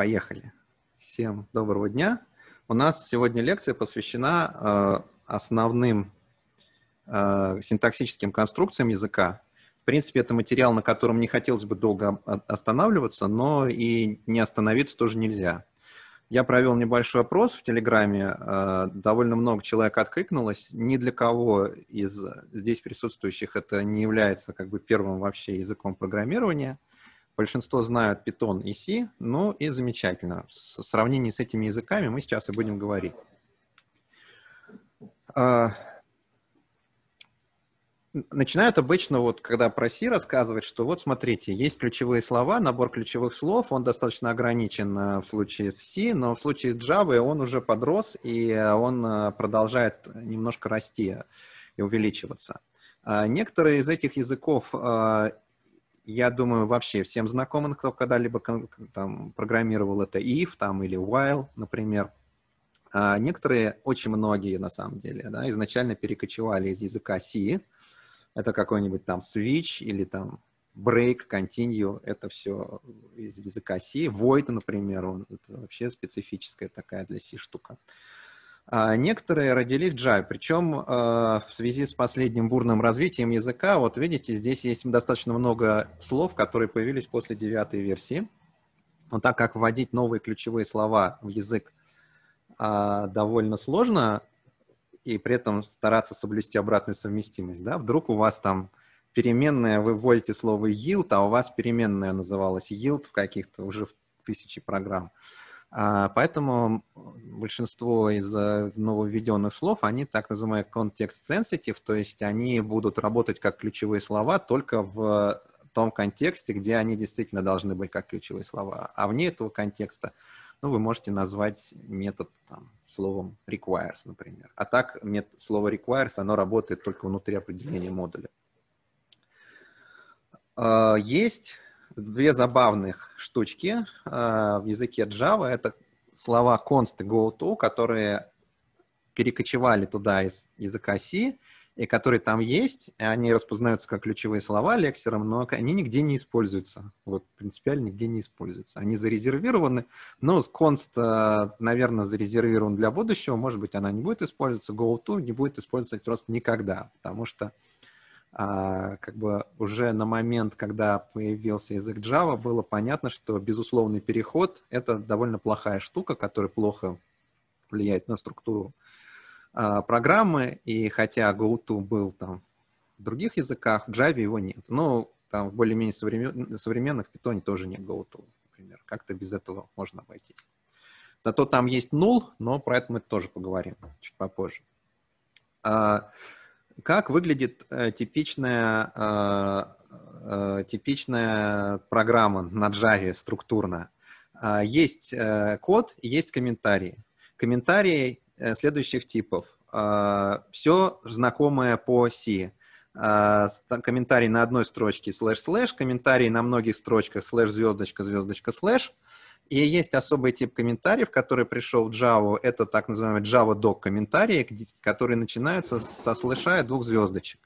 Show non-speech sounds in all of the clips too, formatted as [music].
Поехали. Всем доброго дня. У нас сегодня лекция посвящена э, основным э, синтаксическим конструкциям языка. В принципе, это материал, на котором не хотелось бы долго останавливаться, но и не остановиться тоже нельзя. Я провел небольшой опрос в Телеграме, э, довольно много человек откликнулось. Ни для кого из здесь присутствующих это не является как бы первым вообще языком программирования – Большинство знают Python и C, ну и замечательно. В сравнении с этими языками мы сейчас и будем говорить. А, начинают обычно, вот, когда про C рассказывать, что вот смотрите, есть ключевые слова, набор ключевых слов, он достаточно ограничен э, в случае с C, но в случае с Java он уже подрос, и он э, продолжает немножко расти и увеличиваться. А некоторые из этих языков э, я думаю, вообще всем знакомым, кто когда-либо там программировал это if там, или while, например. А некоторые, очень многие на самом деле, да, изначально перекочевали из языка C. Это какой-нибудь там switch или там break, continue, это все из языка C. Void, например, он, это вообще специфическая такая для C штука. Uh, а, некоторые родили в Jai, причем а, в связи с последним бурным развитием языка, вот видите, здесь есть достаточно много слов, которые появились после девятой версии. Но так как вводить новые ключевые слова в язык а, довольно сложно, и при этом стараться соблюсти обратную совместимость, да, вдруг у вас там переменная, вы вводите слово yield, а у вас переменная называлась yield в каких-то уже в тысячи программ. А, поэтому большинство из э, нововведенных слов, они так называемые context-sensitive, то есть они будут работать как ключевые слова только в том контексте, где они действительно должны быть как ключевые слова. А вне этого контекста ну, вы можете назвать метод там, словом requires, например. А так метод, слово requires, оно работает только внутри определения модуля. А, есть две забавных штучки э, в языке Java. Это слова const и goto, которые перекочевали туда из языка C, и которые там есть, и они распознаются как ключевые слова лексером, но они нигде не используются. Вот принципиально нигде не используются. Они зарезервированы. Ну, const, э, наверное, зарезервирован для будущего. Может быть, она не будет использоваться. GoTo не будет использоваться просто никогда, потому что а, как бы уже на момент, когда появился язык Java, было понятно, что безусловный переход — это довольно плохая штука, которая плохо влияет на структуру а, программы, и хотя GoTo был там в других языках, в Java его нет. Но там в более-менее современ... современных, в Python тоже нет GoTo, например. Как-то без этого можно обойтись. Зато там есть null, но про это мы тоже поговорим чуть попозже. А, как выглядит э, типичная, э, э, типичная программа на Java структурно? Э, есть э, код, есть комментарии. Комментарии э, следующих типов. Э, все знакомое по C. комментарий на одной строчке слэш-слэш, комментарий на многих строчках слэш-звездочка-звездочка-слэш. Слэш, и есть особый тип комментариев, который пришел в Java. Это так называемые Java Doc комментарии, которые начинаются со слышая двух звездочек.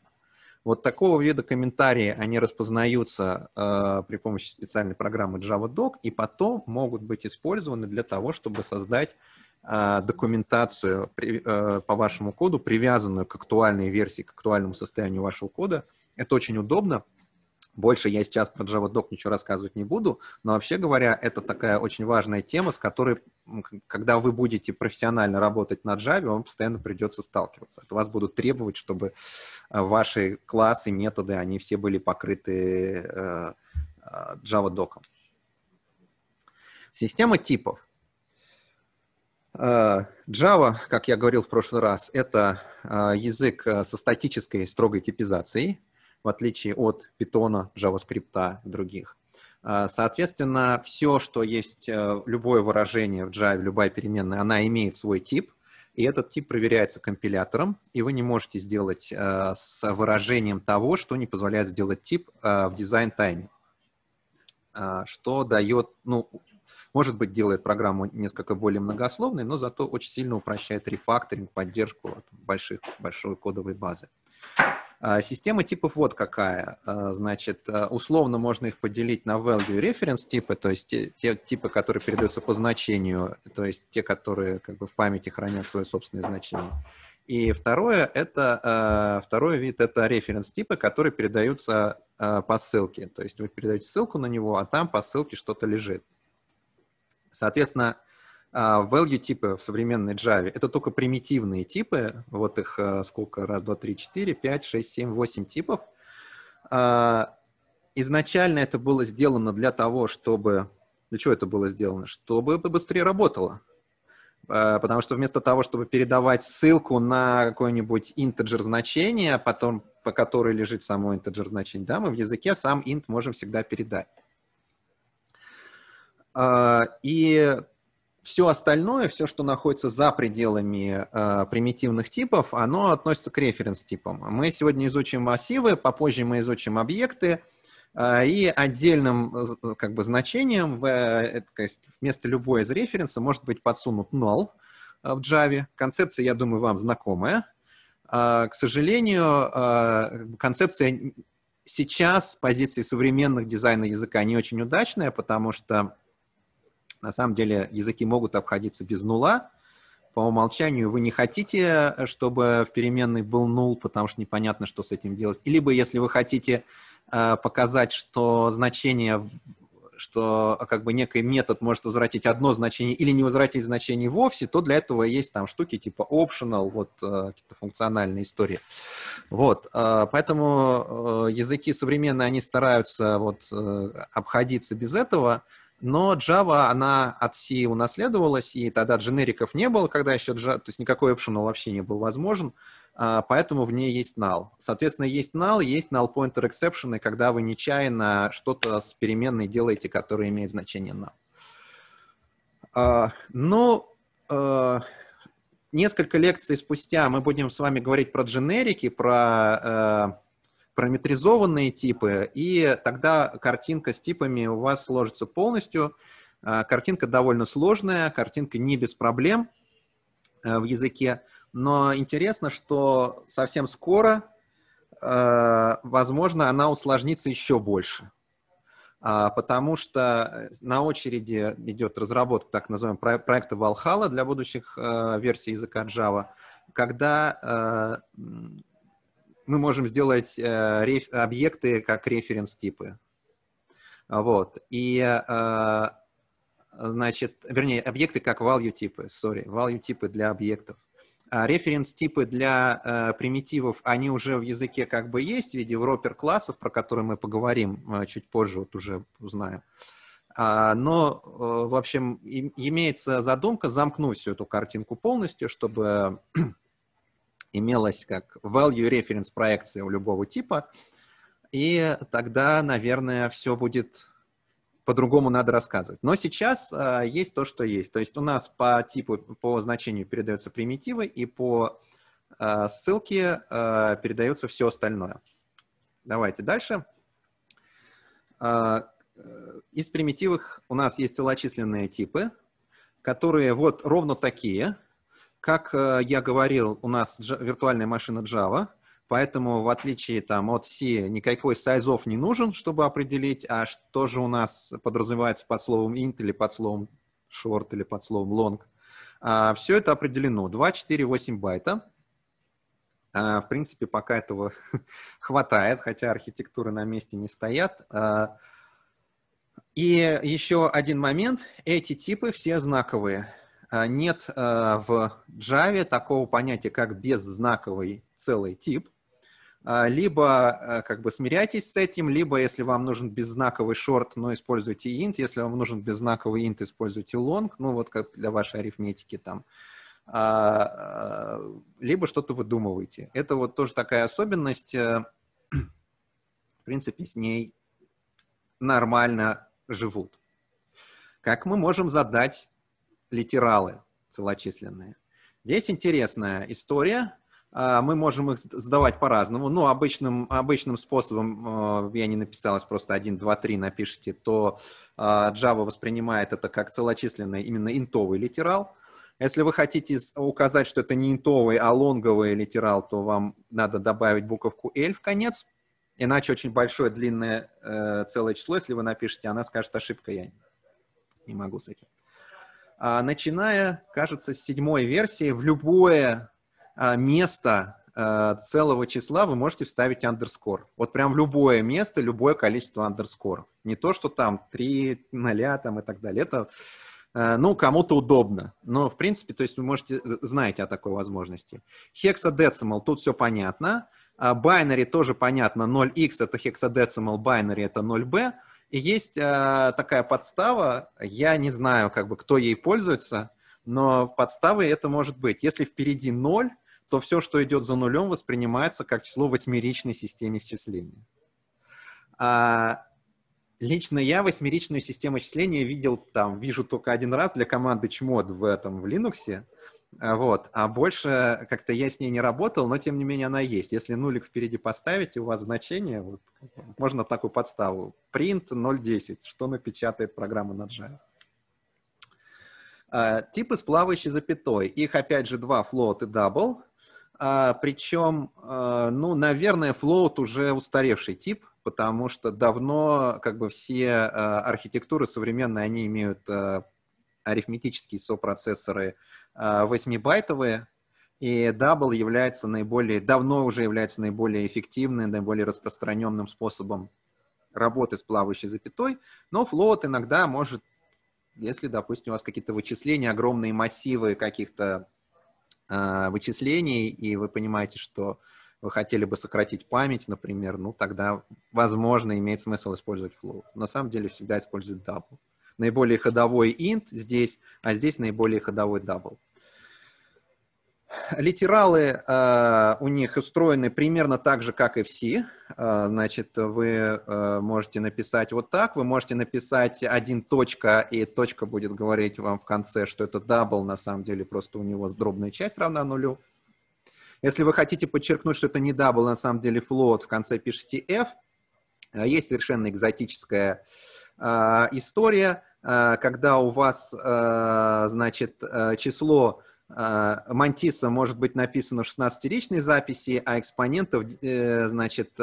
Вот такого вида комментарии, они распознаются э, при помощи специальной программы JavaDoc и потом могут быть использованы для того, чтобы создать э, документацию при, э, по вашему коду, привязанную к актуальной версии, к актуальному состоянию вашего кода. Это очень удобно, больше я сейчас про JavaDoc ничего рассказывать не буду, но вообще говоря, это такая очень важная тема, с которой, когда вы будете профессионально работать на Java, вам постоянно придется сталкиваться. От вас будут требовать, чтобы э, ваши классы, методы, они все были покрыты JavaDoc. Э, э, Система типов. Java, как я говорил в прошлый раз, это язык со статической строгой типизацией, в отличие от Python, JavaScript и других. Э, соответственно, все, что есть, э, любое выражение в Java, любая переменная, она имеет свой тип, и этот тип проверяется компилятором, и вы не можете сделать э, с выражением того, что не позволяет сделать тип в дизайн-тайме, что дает, ну, может быть, делает программу несколько более многословной, но зато очень сильно упрощает рефакторинг, поддержку больших, большой кодовой базы. А система типов вот какая. А, значит, а, условно можно их поделить на value reference типы, то есть те, те типы, которые передаются по значению, то есть те, которые как бы в памяти хранят свои собственные значения. И второе, это, второй вид — это референс-типы, которые передаются по ссылке. То есть вы передаете ссылку на него, а там по ссылке что-то лежит. Соответственно, а, value типы в современной Java — это только примитивные типы, вот их а, сколько, раз, два, три, четыре, пять, шесть, семь, восемь типов. А, изначально это было сделано для того, чтобы... Для чего это было сделано? Чтобы быстрее работало. Потому что вместо того, чтобы передавать ссылку на какое нибудь integer значение, потом по которой лежит само integer значение, да, мы в языке сам int можем всегда передать. И все остальное, все, что находится за пределами э, примитивных типов, оно относится к референс-типам. Мы сегодня изучим массивы, попозже мы изучим объекты, э, и отдельным э, э, как бы, значением в, э, вместо любой из референса может быть подсунут null э, в Java. Концепция, я думаю, вам знакомая. Э, к сожалению, э, концепция сейчас с позиции современных дизайна языка не очень удачная, потому что на самом деле языки могут обходиться без нула. По умолчанию вы не хотите, чтобы в переменной был нул, потому что непонятно, что с этим делать. Либо если вы хотите э, показать, что значение что а, как бы некий метод может возвратить одно значение или не возвратить значение вовсе, то для этого есть там штуки типа optional, вот э, какие-то функциональные истории. Вот, э, поэтому э, языки современные, они стараются вот обходиться без этого, но Java, она от C унаследовалась, и тогда дженериков не было, когда еще Java, то есть никакой optional вообще не был возможен, а, поэтому в ней есть null. Соответственно, есть null, есть null pointer exception, и когда вы нечаянно что-то с переменной делаете, которое имеет значение null. А, но а, несколько лекций спустя мы будем с вами говорить про дженерики, про параметризованные типы, и тогда картинка с типами у вас сложится полностью. А, картинка довольно сложная, картинка не без проблем э, в языке, но интересно, что совсем скоро, э, возможно, она усложнится еще больше а, потому что э, на очереди идет разработка так называемого проекта Valhalla для будущих версий языка Java, когда мы можем сделать э, объекты как референс-типы. Вот. И, э, значит, вернее, объекты как value-типы, sorry, value-типы для объектов. А референс-типы для э, примитивов, они уже в языке как бы есть в виде вропер-классов, про которые мы поговорим э, чуть позже, вот уже узнаем. А, но, э, в общем, и, имеется задумка замкнуть всю эту картинку полностью, чтобы имелась как value reference проекция у любого типа, и тогда, наверное, все будет по-другому надо рассказывать. Но сейчас а, есть то, что есть. То есть у нас по типу, по значению передаются примитивы, и по а, ссылке а, передается все остальное. Давайте дальше. А, из примитивов у нас есть целочисленные типы, которые вот ровно такие, как э, я говорил, у нас виртуальная машина Java, поэтому в отличие там, от C никакой сайзов не нужен, чтобы определить, а что же у нас подразумевается под словом int или под словом short или под словом long. А, все это определено. 2, 4, 8 байта. А, в принципе, пока этого [laughs] хватает, хотя архитектуры на месте не стоят. А, и еще один момент. Эти типы все знаковые. Э, нет э, в Java такого понятия, как беззнаковый целый тип. Э, либо как бы смиряйтесь с этим, либо если вам нужен беззнаковый short, но ну, используйте int. Если вам нужен беззнаковый int, используйте long. Ну вот как для вашей арифметики там. Либо что-то выдумываете. Это вот тоже такая особенность. В принципе, с ней нормально живут. Как мы можем задать литералы целочисленные. Здесь интересная история. А, мы можем их сдавать по-разному. Ну, обычным, обычным способом, э, я не написал, просто 1, 2, 3 напишите, то а, Java воспринимает это как целочисленный именно интовый литерал. Если вы хотите указать, что это не интовый, а лонговый литерал, то вам надо добавить буковку L в конец, иначе очень большое длинное э, целое число, если вы напишете, она скажет ошибка, я не могу с этим. А, начиная, кажется, с седьмой версии, в любое а, место а, целого числа вы можете вставить андерскор. Вот прям в любое место, любое количество андерскоров. Не то, что там 3, 0 там, и так далее. Это, ну, кому-то удобно. Но, в принципе, то есть вы можете, э, знаете о такой возможности. Hexadecimal, тут все понятно. Binary тоже понятно. 0x это hexadecimal, binary это 0b. И есть э, такая подстава, я не знаю, как бы, кто ей пользуется, но в подставе это может быть. Если впереди ноль, то все, что идет за нулем, воспринимается как число восьмеричной системе исчисления. А, лично я восьмеричную систему исчисления видел там, вижу только один раз для команды чмод в этом, в Linux. А, вот. А больше как-то я с ней не работал, но тем не менее она есть. Если нулик впереди поставить, у вас значение, вот, можно такую подставу. Print 0.10, что напечатает программа на Java. А, типы с плавающей запятой. Их опять же два, float и double. А, причем, а, ну, наверное, float уже устаревший тип, потому что давно как бы все а, архитектуры современные, они имеют арифметические сопроцессоры 8-байтовые, а, и Double является наиболее, давно уже является наиболее эффективным, наиболее распространенным способом работы с плавающей запятой, но float иногда может, если, допустим, у вас какие-то вычисления, огромные массивы каких-то э, вычислений, и вы понимаете, что вы хотели бы сократить память, например, ну тогда, возможно, имеет смысл использовать float. На самом деле всегда используют double наиболее ходовой int здесь, а здесь наиболее ходовой double. Литералы э, у них устроены примерно так же, как и все. Э, значит, вы э, можете написать вот так. Вы можете написать один точка, и точка будет говорить вам в конце, что это дабл, на самом деле просто у него дробная часть равна нулю. Если вы хотите подчеркнуть, что это не дабл, на самом деле float, в конце пишите f. Э, есть совершенно экзотическая а, история, а, когда у вас, а, значит, число мантиса может быть написано в 16-ричной записи, а экспонентов, э, значит,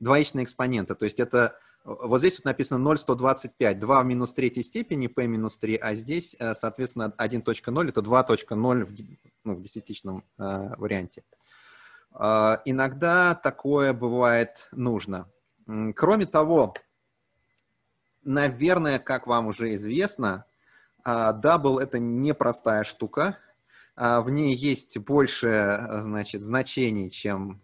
двоичные экспоненты. То есть это вот здесь вот написано 0,125, 2 в минус третьей степени, p минус 3, а здесь, э, соответственно, 1.0 это 2.0 в, ну, в десятичном варианте. Иногда такое бывает нужно. Кроме того, Наверное, как вам уже известно, а, дабл — это непростая штука. А, в ней есть больше, э, значит, значений, чем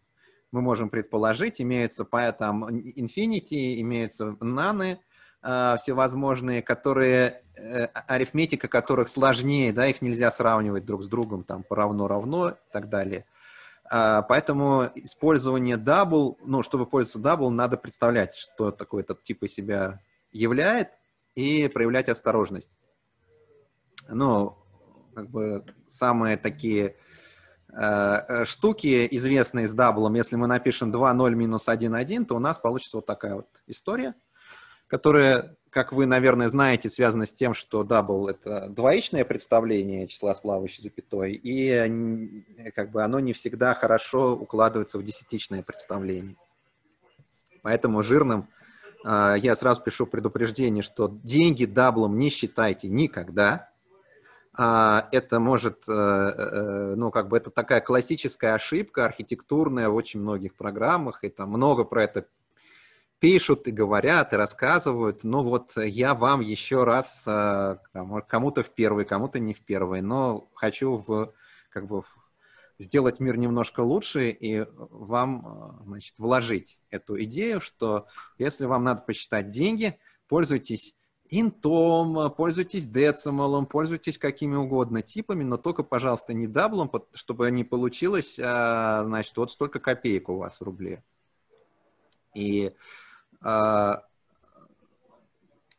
мы можем предположить. Имеются поэтому infinity, имеются наны всевозможные, которые, э, арифметика которых сложнее, да, их нельзя сравнивать друг с другом, там, по равно-равно и так далее. А, поэтому использование дабл, ну, чтобы пользоваться дабл, надо представлять, что такой этот тип из себя являет, и проявлять осторожность. Ну, как бы самые такие э, э штуки, известные с даблом, если мы напишем 2.0 минус 1.1, то у нас получится вот такая вот история, которая, как вы, наверное, знаете, связана с тем, что дабл — это двоичное представление числа с плавающей запятой, и как бы оно не всегда хорошо укладывается в десятичное представление. Поэтому жирным — а, я сразу пишу предупреждение, что деньги даблом не считайте никогда. А, это может, э, э, ну, как бы это такая классическая ошибка архитектурная в очень многих программах, и там много про это пишут и говорят, и рассказывают. Ну вот я вам еще раз, э, кому-то в первый, кому-то не в первый, но хочу в, как бы сделать мир немножко лучше и э, вам, э, значит, вложить эту идею, что если вам надо посчитать деньги, пользуйтесь интом, пользуйтесь децималом, пользуйтесь какими угодно типами, но только, пожалуйста, не даблом, чтобы не получилось, а, значит, вот столько копеек у вас в рубле. И а,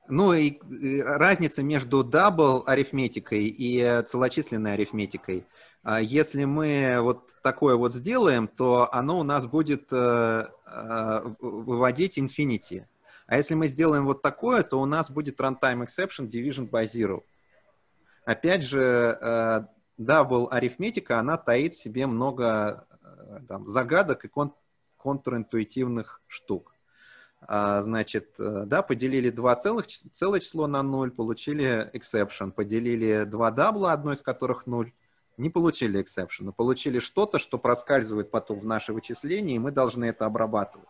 ну и разница между дабл арифметикой и э, целочисленной арифметикой – а если мы вот такое вот сделаем, то оно у нас будет э, э, выводить Infinity. А если мы сделаем вот такое, то у нас будет runtime exception division by zero. Опять же, double э, арифметика, она таит в себе много там, загадок и кон контринтуитивных штук. А, значит, да, поделили два целых, целое число на 0, получили exception. Поделили два дабла, одно из которых 0, не получили exception, эксепшена, получили что-то, что проскальзывает потом в наши вычисления, и мы должны это обрабатывать.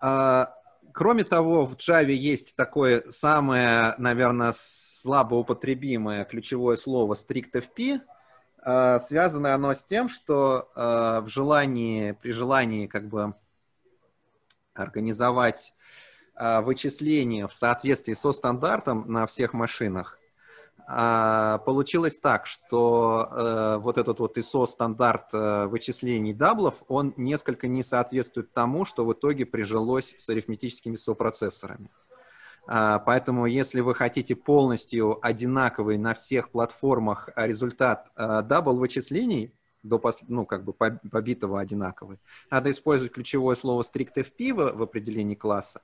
А, кроме того, в Java есть такое самое, наверное, слабо употребимое ключевое слово strictfp. А, связанное оно с тем, что а, в желании, при желании как бы организовать вычисления в соответствии со стандартом на всех машинах, а, получилось так, что э, вот этот вот ISO стандарт э, вычислений даблов, он несколько не соответствует тому, что в итоге прижилось с арифметическими сопроцессорами. А, поэтому, если вы хотите полностью одинаковый на всех платформах э, результат дабл вычислений, до пос... ну, как бы побитого одинаковый, надо использовать ключевое слово strictfp в определении класса,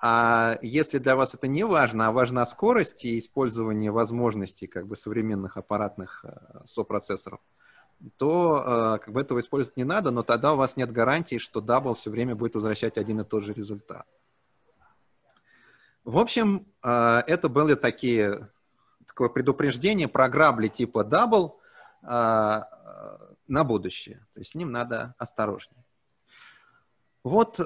а если для вас это не важно, а важна скорость и использование возможностей как бы современных аппаратных э, сопроцессоров, то э, как бы этого использовать не надо, но тогда у вас нет гарантии, что дабл все время будет возвращать один и тот же результат. В общем, э, это были такие такое предупреждение про грабли типа дабл на будущее. То есть с ним надо осторожнее. Вот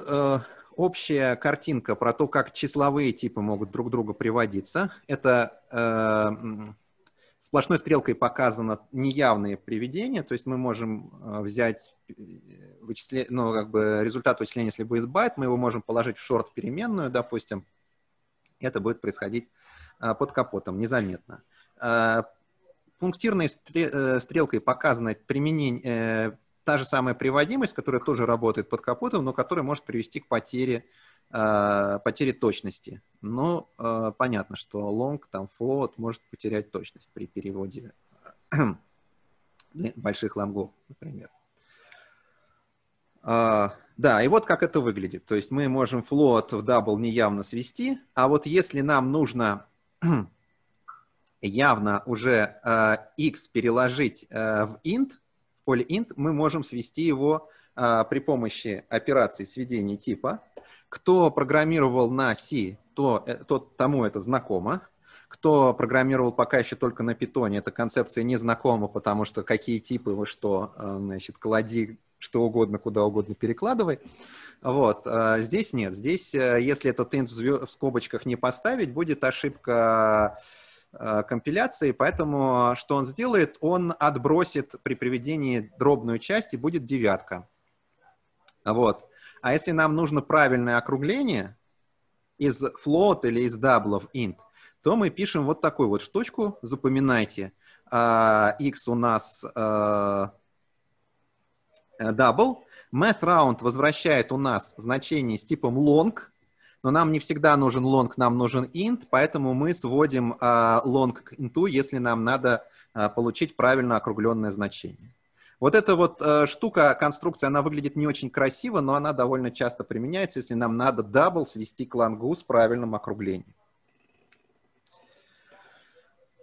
общая картинка про то, как числовые типы могут друг к другу приводиться. Это э, сплошной стрелкой показано неявные приведения, то есть мы можем э, взять э, вычисле... ну, как бы результат вычисления, если будет байт, мы его можем положить в шорт переменную, допустим, это будет происходить э, под капотом, незаметно. Пунктирной стрелкой показано применение, та же самая приводимость, которая тоже работает под капотом, но которая может привести к потере, э, потере точности. Но ну, э, понятно, что long, там, float может потерять точность при переводе э, [clears throat] больших лонгов, например. Uh, да, и вот как это выглядит. То есть мы можем float в double неявно свести, а вот если нам нужно [clears throat] явно уже uh, x переложить uh, в int, поле int, мы можем свести его а, при помощи операции сведения типа. Кто программировал на C, то, э, то, тому это знакомо. Кто программировал пока еще только на питоне, эта концепция незнакома, потому что какие типы вы что, э, значит, клади что угодно, куда угодно перекладывай. Вот, э, здесь нет. Здесь, если этот int в скобочках не поставить, будет ошибка Э, компиляции, поэтому а, что он сделает? Он отбросит при приведении дробную часть и будет девятка. Вот. А если нам нужно правильное округление из float или из double в int, то мы пишем вот такую вот штучку, запоминайте. А, x у нас э, э, double. Math round возвращает у нас значение с типом long – но нам не всегда нужен long, нам нужен int, поэтому мы сводим long а, к int, если нам надо а, получить правильно округленное значение. Вот эта вот э, штука, конструкция, она выглядит не очень красиво, но она довольно часто применяется, если нам надо double свести к лангу с правильным округлением.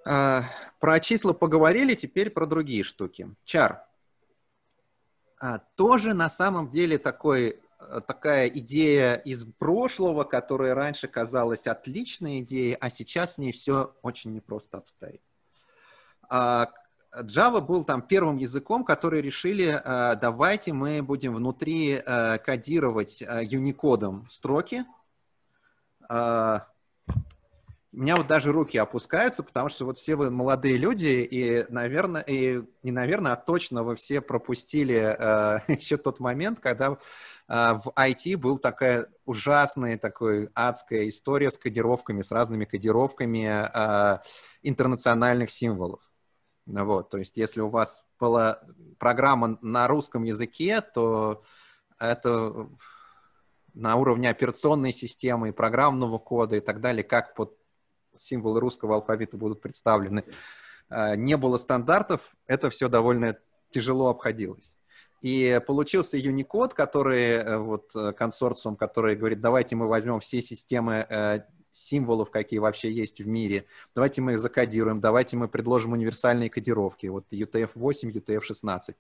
А, про числа поговорили, теперь про другие штуки. Чар. Тоже на самом деле такой Э, такая идея из прошлого, которая раньше казалась отличной идеей, а сейчас с ней все очень непросто обстоит. А, Java был там первым языком, который решили, э, давайте мы будем внутри э, кодировать юникодом строки, а, у меня вот даже руки опускаются, потому что вот все вы молодые люди, и, наверное, и не наверное, а точно вы все пропустили э, [laughs] еще тот момент, когда э, в IT был такая ужасная, такой адская история с кодировками, с разными кодировками э, интернациональных символов. Ну вот, то есть если у вас была программа на русском языке, то это на уровне операционной системы программного кода и так далее, как под символы русского алфавита будут представлены, э, не было стандартов, это все довольно тяжело обходилось. И получился Unicode, который э, вот э, консорциум, который говорит, давайте мы возьмем все системы символов, какие вообще есть в мире. Давайте мы их закодируем, давайте мы предложим универсальные кодировки, вот UTF-8, UTF-16.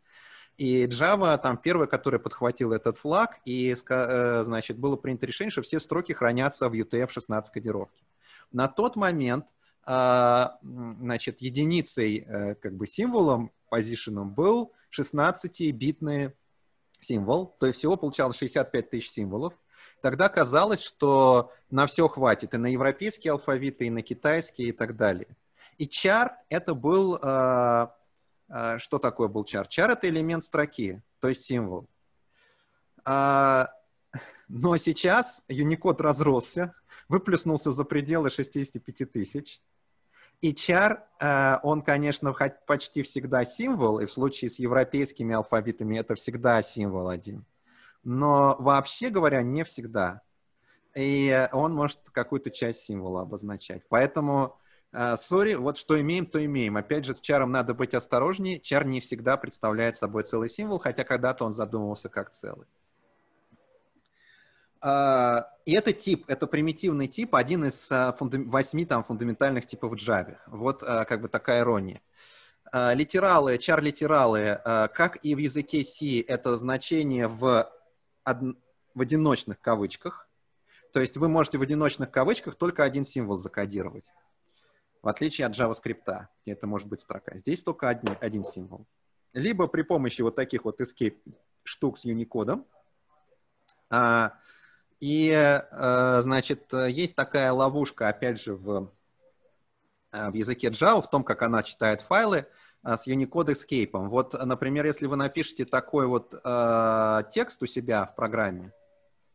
И Java там первая, которая подхватила этот флаг, и, значит, было принято решение, что все строки хранятся в UTF-16 кодировке. На тот момент а, значит, единицей, э, как бы символом, позишеном был 16-битный символ, то есть всего получалось 65 тысяч символов. Тогда казалось, что на все хватит, и на европейские алфавиты, и на китайские, и так далее. И чар это был, а, а, что такое был чар? Чар это элемент строки, то есть символ. но сейчас Unicode разросся, выплеснулся за пределы 65 тысяч. И чар, э, он, конечно, почти всегда символ, и в случае с европейскими алфавитами это всегда символ один. Но вообще говоря, не всегда. И он может какую-то часть символа обозначать. Поэтому, э, сори, вот что имеем, то имеем. Опять же, с чаром надо быть осторожнее. Чар не всегда представляет собой целый символ, хотя когда-то он задумывался как целый. А, и это тип, это примитивный тип, один из а, восьми там фундаментальных типов в Java. Вот а, как бы такая ирония. Литералы, чар-литералы, как и в языке C, это значение в, од... в одиночных кавычках. То есть вы можете в одиночных кавычках только один символ закодировать. В отличие от JavaScript, где это может быть строка. Здесь только один, один символ. Либо при помощи вот таких вот escape штук с Unicode и, э, значит, есть такая ловушка, опять же, в, э, в языке Java, в том, как она читает файлы э, с Unicode Escape. Вот, например, если вы напишете такой вот э, текст у себя в программе,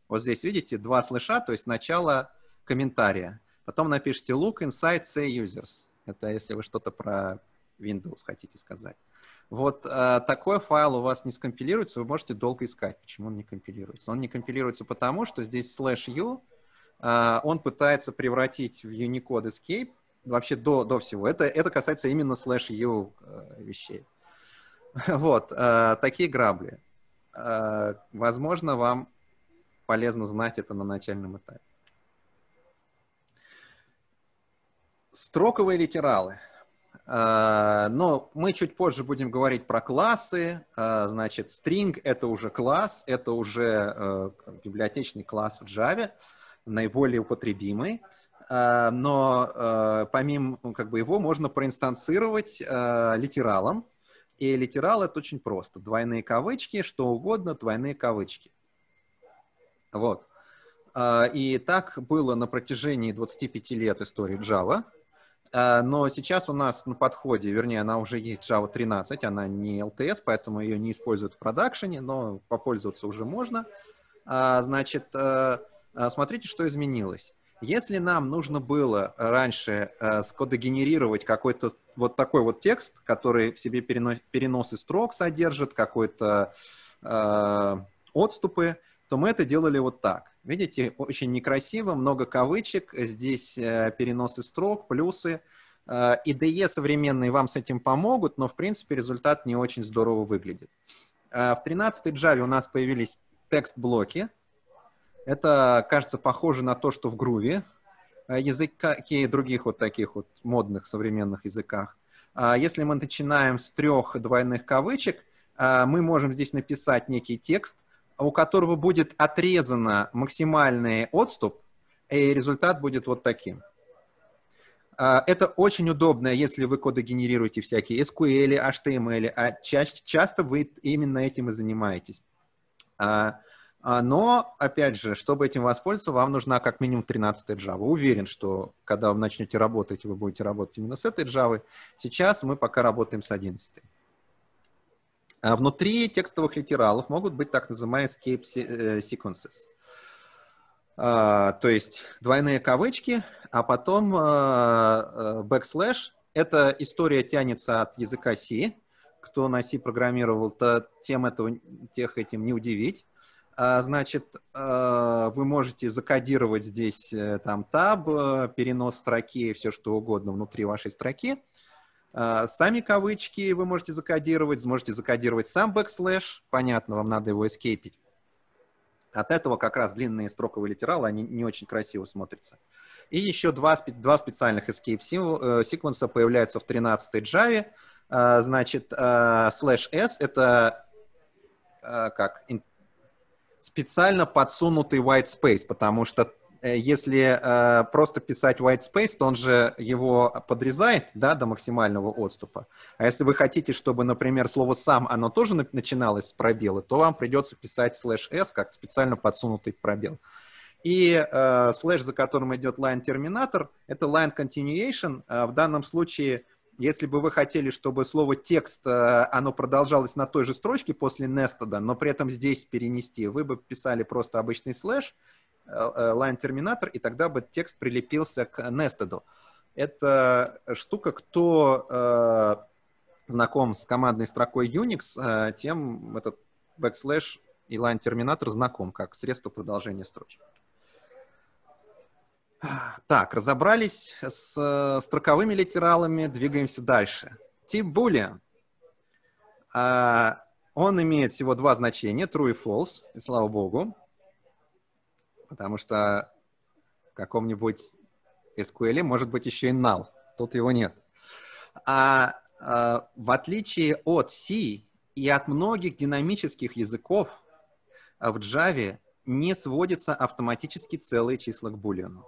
вот здесь, видите, два слыша, то есть начало комментария. Потом напишите look inside say users. Это если вы что-то про Windows хотите сказать. Вот э, такой файл у вас не скомпилируется, вы можете долго искать, почему он не компилируется. Он не компилируется потому, что здесь slash u, э, он пытается превратить в Unicode escape, вообще до, до всего. Это, это касается именно slash u э, вещей. [laughs] Вот, э, такие грабли. Э, возможно, вам полезно знать это на начальном этапе. Строковые литералы – Э, но мы чуть позже будем говорить про классы. Э, значит, string — это уже класс, это уже э, библиотечный класс в Java, наиболее употребимый. Но помимо ну, как бы, его можно проинстанцировать литералом. И литерал — это очень просто. Двойные кавычки, что угодно, двойные кавычки. Вот. И так было на протяжении 25 лет истории Java — а, но сейчас у нас на подходе, вернее, она уже есть Java 13, она не LTS, поэтому ее не используют в продакшене, но попользоваться уже можно. А, значит, э, э, смотрите, что изменилось. Если нам нужно было раньше э, скодогенерировать какой-то вот такой вот текст, который в себе перенос, переносы строк содержит, какой-то э, отступы, то мы это делали вот так. Видите, очень некрасиво, много кавычек, здесь э, переносы строк, плюсы. Э, IDE современные вам с этим помогут, но, в принципе, результат не очень здорово выглядит. Э, в 13-й Java у нас появились текст-блоки. Это, кажется, похоже на то, что в Groovy, языке и других вот таких вот модных современных языках. Если мы начинаем с трех двойных кавычек, мы можем здесь написать некий текст – у которого будет отрезано максимальный отступ, и результат будет вот таким. А, это очень удобно, если вы коды генерируете всякие SQL, HTML, а ча часто вы именно этим и занимаетесь. А, а, но, опять же, чтобы этим воспользоваться, вам нужна как минимум 13 Java. Уверен, что когда вы начнете работать, вы будете работать именно с этой Java. Сейчас мы пока работаем с 11. -й. А внутри текстовых литералов могут быть так называемые escape э, sequences. А, то есть двойные кавычки, а потом а, backslash. Эта история тянется от языка C. Кто на C программировал, то тем этого, тех этим не удивить. Значит, вы можете закодировать здесь э, там таб, э, перенос строки, и все что угодно внутри вашей строки. А, сами кавычки вы можете закодировать, сможете закодировать сам бэкслэш, понятно, вам надо его эскейпить. От этого как раз длинные строковые литералы, они не очень красиво смотрятся. И еще два, два специальных escape э, секвенса появляются в 13-й Java. А, значит, слэш а, s — это как специально подсунутый white space, потому что Э, если э, просто писать white space, то он же его подрезает да, до максимального отступа. А если вы хотите, чтобы, например, слово «сам» оно тоже начиналось с пробела, то вам придется писать слэш s как специально подсунутый пробел. И э, слэш, за которым идет line terminator, это line continuation. Э, в данном случае, если бы вы хотели, чтобы слово текст, э, оно продолжалось на той же строчке после nested, но при этом здесь перенести, вы бы писали просто обычный слэш, Э, э, line Terminator, и тогда бы текст прилепился к nested. Это штука, кто э, знаком с командной строкой Unix, тем этот backslash и line терминатор знаком как средство продолжения строчек. Так, разобрались с строковыми литералами, двигаемся дальше. Тип Boolean. Он имеет всего два значения, true и false, и слава богу потому что в каком-нибудь SQL может быть еще и null, тут его нет. А, а, в отличие от C и от многих динамических языков, в Java не сводятся автоматически целые числа к булину.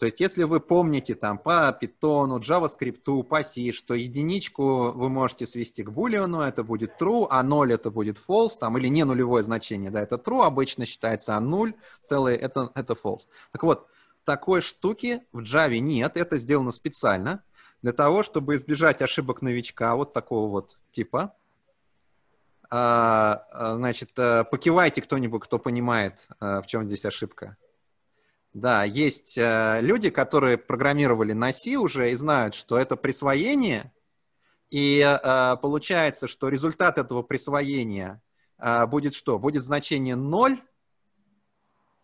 То есть, если вы помните там по Python, JavaScript, по C, что единичку вы можете свести к boolean, это будет true, а ноль это будет false, там, или не нулевое значение, да, это true, обычно считается, а ноль целое это, это false. Так вот, такой штуки в Java нет, это сделано специально для того, чтобы избежать ошибок новичка вот такого вот типа. А, а значит, э, покивайте кто-нибудь, кто понимает, э, в чем здесь ошибка. Да, есть э, люди, которые программировали на C уже и знают, что это присвоение, и э, э получается, что результат этого присвоения э, будет что? Будет значение 0,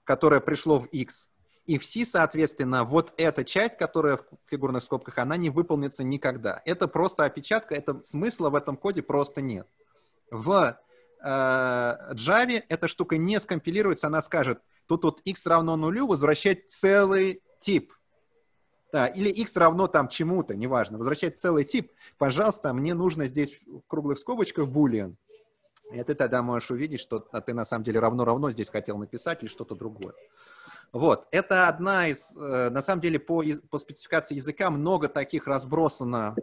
которое пришло в X, и в C, соответственно, вот эта часть, которая в фигурных скобках, она не выполнится никогда. Это просто опечатка, это смысла в этом коде просто нет. В э, Java эта штука не скомпилируется, она скажет – Тут вот x равно нулю возвращать целый тип. Да, или x равно там чему-то, неважно. Возвращать целый тип. Пожалуйста, мне нужно здесь в круглых скобочках boolean. И ты тогда можешь увидеть, что а ты на самом деле равно-равно здесь хотел написать или что-то другое. Вот, это одна из, э, на самом деле, по, по спецификации языка много таких разбросано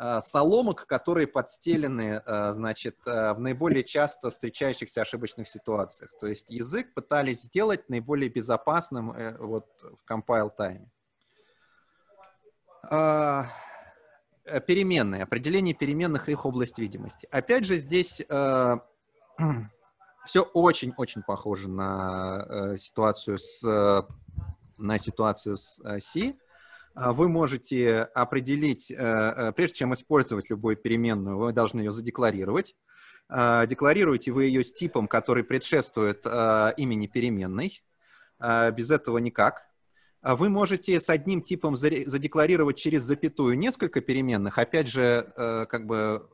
Э, соломок, которые подстелены, э, значит, э, в наиболее часто встречающихся ошибочных ситуациях. То есть язык пытались сделать наиболее безопасным вот в compile time. А, переменные, определение переменных и их область видимости. Опять же, здесь [clears throat] все очень-очень похоже на ситуацию с на ситуацию с C, а, вы можете определить, э, э, прежде чем использовать любую переменную, вы должны ее задекларировать. А, декларируете вы ее с типом, который предшествует э, имени переменной. А, без этого никак. Вы можете с одним типом задекларировать через запятую несколько переменных. Опять же, как бы,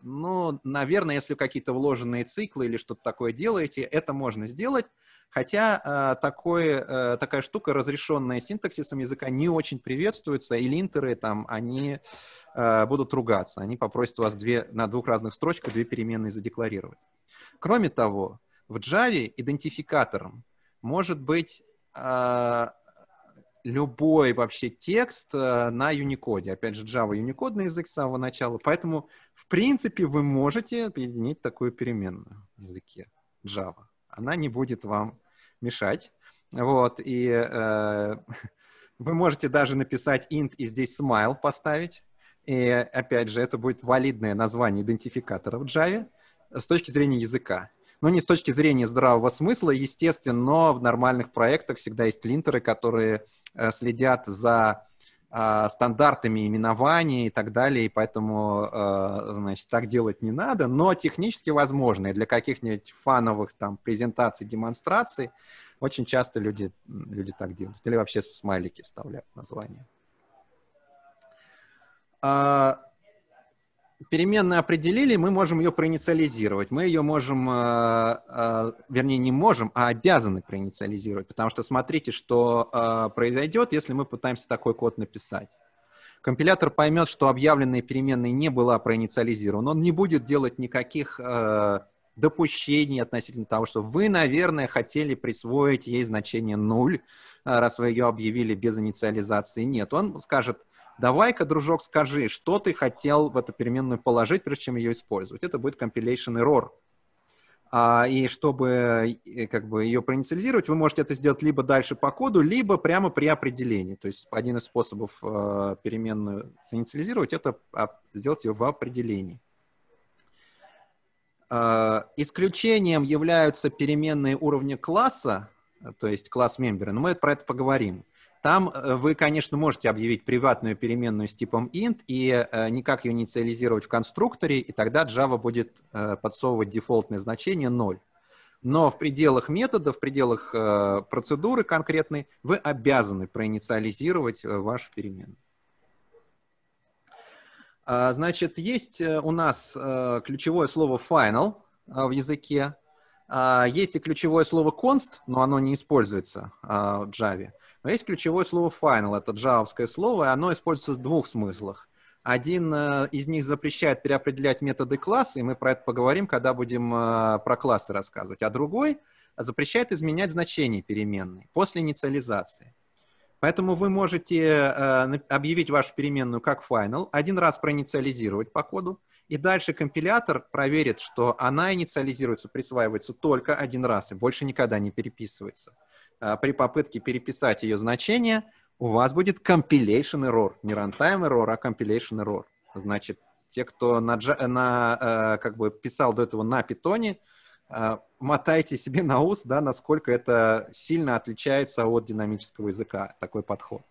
ну, наверное, если какие-то вложенные циклы или что-то такое делаете, это можно сделать. Хотя а, такое, а, такая штука, разрешенная синтаксисом языка, не очень приветствуется, и линтеры там, они а, будут ругаться. Они попросят вас две, на двух разных строчках две переменные задекларировать. Кроме того, в Java идентификатором может быть любой вообще текст на Unicode. Опять же, Java Unicode язык с самого начала. Поэтому, в принципе, вы можете объединить такую переменную в языке Java. Она не будет вам мешать. Вот, и э, [laughs] вы можете даже написать int и здесь smile поставить. И опять же, это будет валидное название идентификатора в Java с точки зрения языка. Ну, не с точки зрения здравого смысла, естественно, но в нормальных проектах всегда есть линтеры, которые э, следят за э, стандартами именования и так далее, и поэтому, а, значит, так делать не надо, но технически возможно, и для каких-нибудь фановых там презентаций, демонстраций очень часто люди, люди так делают, или вообще смайлики вставляют название. А, переменную определили, мы можем ее проинициализировать. Мы ее можем, э, э, вернее, не можем, а обязаны проинициализировать, потому что смотрите, что э, произойдет, если мы пытаемся такой код написать. Компилятор поймет, что объявленная переменная не была проинициализирована. Он не будет делать никаких допущений относительно того, что вы, наверное, хотели присвоить ей значение 0, раз вы ее объявили без инициализации. Нет, он скажет, давай-ка, дружок, скажи, что ты хотел в эту переменную положить, прежде чем ее использовать. Это будет compilation error. А, и чтобы э, как бы, ее проинициализировать, вы можете это сделать либо дальше по коду, либо прямо при определении. То есть один из способов э, переменную инициализировать – это а, сделать ее в определении. Э, исключением являются переменные уровня класса, то есть класс мембера, но мы про это поговорим. Там э, вы, конечно, можете объявить приватную переменную с типом int и э, никак ее инициализировать в конструкторе, и тогда Java будет э, подсовывать дефолтное значение 0. Но в пределах метода, в пределах процедуры конкретной вы обязаны проинициализировать вашу переменную. А, значит, есть у нас ключевое слово final в языке. А, есть и ключевое слово const, но оно не используется а, в Java. Но есть ключевое слово final, это джавовское слово, и оно используется в двух смыслах. Один э, из них запрещает переопределять методы класса, и мы про это поговорим, когда будем э, про классы рассказывать. А другой запрещает изменять значение переменной после инициализации. Поэтому вы можете э, объявить вашу переменную как final, один раз проинициализировать по коду, и дальше компилятор проверит, что она инициализируется, присваивается только один раз и больше никогда не переписывается. Э, при попытке переписать ее значение у вас будет compilation error. Не runtime error, а compilation error. Значит, те, кто на, на, э, как бы писал до этого на питоне, э, мотайте себе на ус, да, насколько это сильно отличается от динамического языка, такой подход.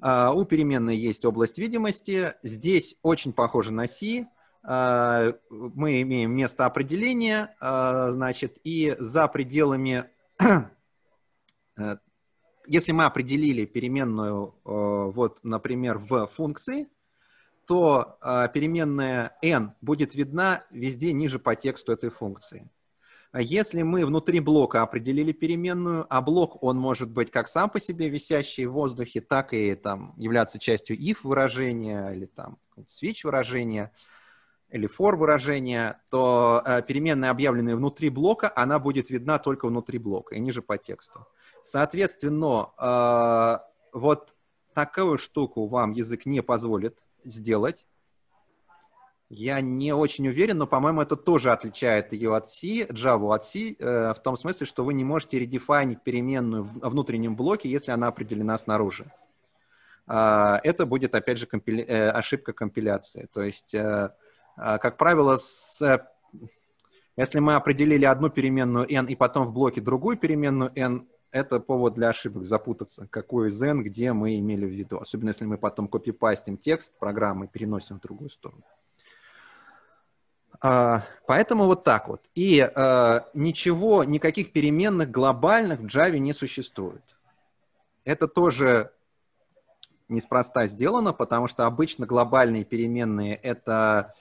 У переменной есть область видимости. Здесь очень похоже на C. Мы имеем место определения, значит, и за пределами Э, если мы определили переменную, э, вот, например, в функции, то э, переменная n будет видна везде ниже по тексту этой функции. А если мы внутри блока определили переменную, а блок, он может быть как сам по себе висящий в воздухе, так и там являться частью if выражения или там switch выражения, или for выражения, то э, переменная, объявленная внутри блока, она будет видна только внутри блока и ниже по тексту. Соответственно, э, вот такую штуку вам язык не позволит сделать. Я не очень уверен, но, по-моему, это тоже отличает ее от C, Java от C, э, в том смысле, что вы не можете редефайнить переменную в внутреннем блоке, если она определена снаружи. Это будет, опять же, компили... ошибка компиляции. То есть а, как правило, с, э, если мы определили одну переменную n и потом в блоке другую переменную n, это повод для ошибок запутаться, какую из n, где мы имели в виду. Особенно, если мы потом копипастим текст программы и переносим в другую сторону. А, поэтому вот так вот. И э, ничего, никаких переменных глобальных в Java не существует. Это тоже неспроста сделано, потому что обычно глобальные переменные — это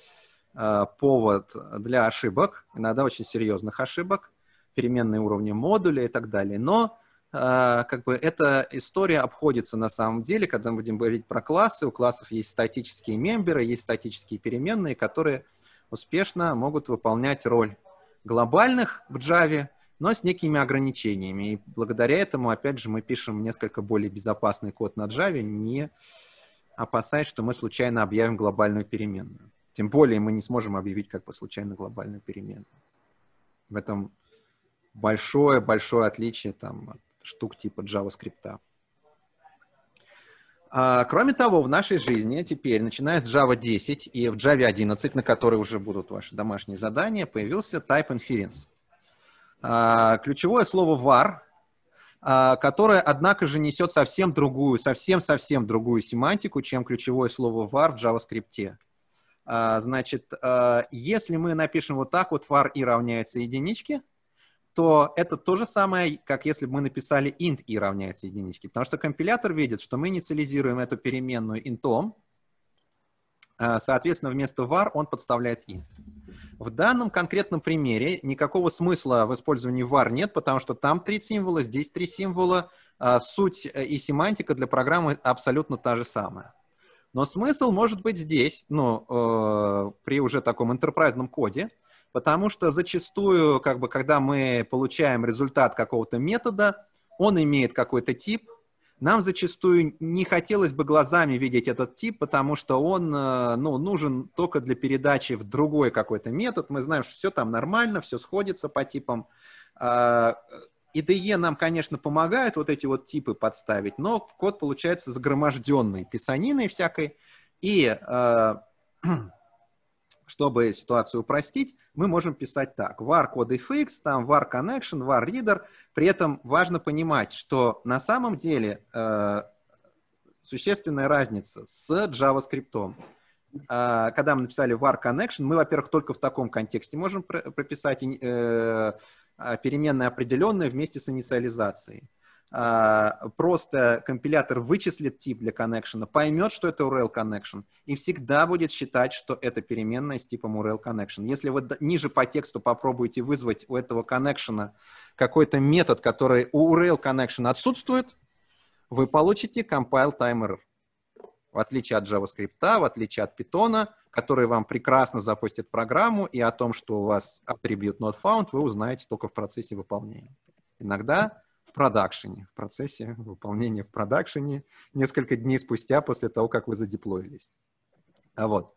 Э, повод для ошибок, иногда очень серьезных ошибок, переменные уровни модуля и так далее. Но э, как бы эта история обходится на самом деле, когда мы будем говорить про классы. У классов есть статические мемберы, есть статические переменные, которые успешно могут выполнять роль глобальных в Java, но с некими ограничениями. И благодаря этому, опять же, мы пишем несколько более безопасный код на Java, не опасаясь, что мы случайно объявим глобальную переменную. Тем более мы не сможем объявить как бы случайно глобальную перемену. В этом большое-большое отличие там, от штук типа JavaScript. А, кроме того, в нашей жизни теперь, начиная с Java 10 и в Java 11, на которой уже будут ваши домашние задания, появился Type Inference. А, ключевое слово var, а, которое, однако же, несет совсем другую, совсем-совсем другую семантику, чем ключевое слово var в JavaScript. А, значит, а, если мы напишем вот так вот var i равняется единичке, то это то же самое, как если бы мы написали int i равняется единичке, потому что компилятор видит, что мы инициализируем эту переменную интом, а, соответственно, вместо var он подставляет int. В данном конкретном примере никакого смысла в использовании var нет, потому что там три символа, здесь три символа, суть и семантика для программы абсолютно та же самая. Но смысл может быть здесь, ну, э, при уже таком интерпрайзном коде, потому что зачастую, как бы, когда мы получаем результат какого-то метода, он имеет какой-то тип, нам зачастую не хотелось бы глазами видеть этот тип, потому что он э, ну, нужен только для передачи в другой какой-то метод. Мы знаем, что все там нормально, все сходится по типам. А, IDE нам, конечно, помогает вот эти вот типы подставить, но код получается загроможденный писаниной всякой. И э, [clears throat] чтобы ситуацию упростить, мы можем писать так. var codefix, там var connection, var reader. При этом важно понимать, что на самом деле э, существенная разница с JavaScript. Э, когда мы написали var connection, мы, во-первых, только в таком контексте можем прописать э, а, переменная определенная вместе с инициализацией. А, просто компилятор вычислит тип для connection, поймет, что это URL connection, и всегда будет считать, что это переменная с типом URL connection. Если вы ниже по тексту попробуете вызвать у этого connection какой-то метод, который у URL connection отсутствует, вы получите compile timer. В отличие от JavaScript, в отличие от Python, который вам прекрасно запустит программу, и о том, что у вас атрибют not found, вы узнаете только в процессе выполнения. Иногда в продакшене, в процессе выполнения в продакшене, несколько дней спустя после того, как вы задеплоились. А вот.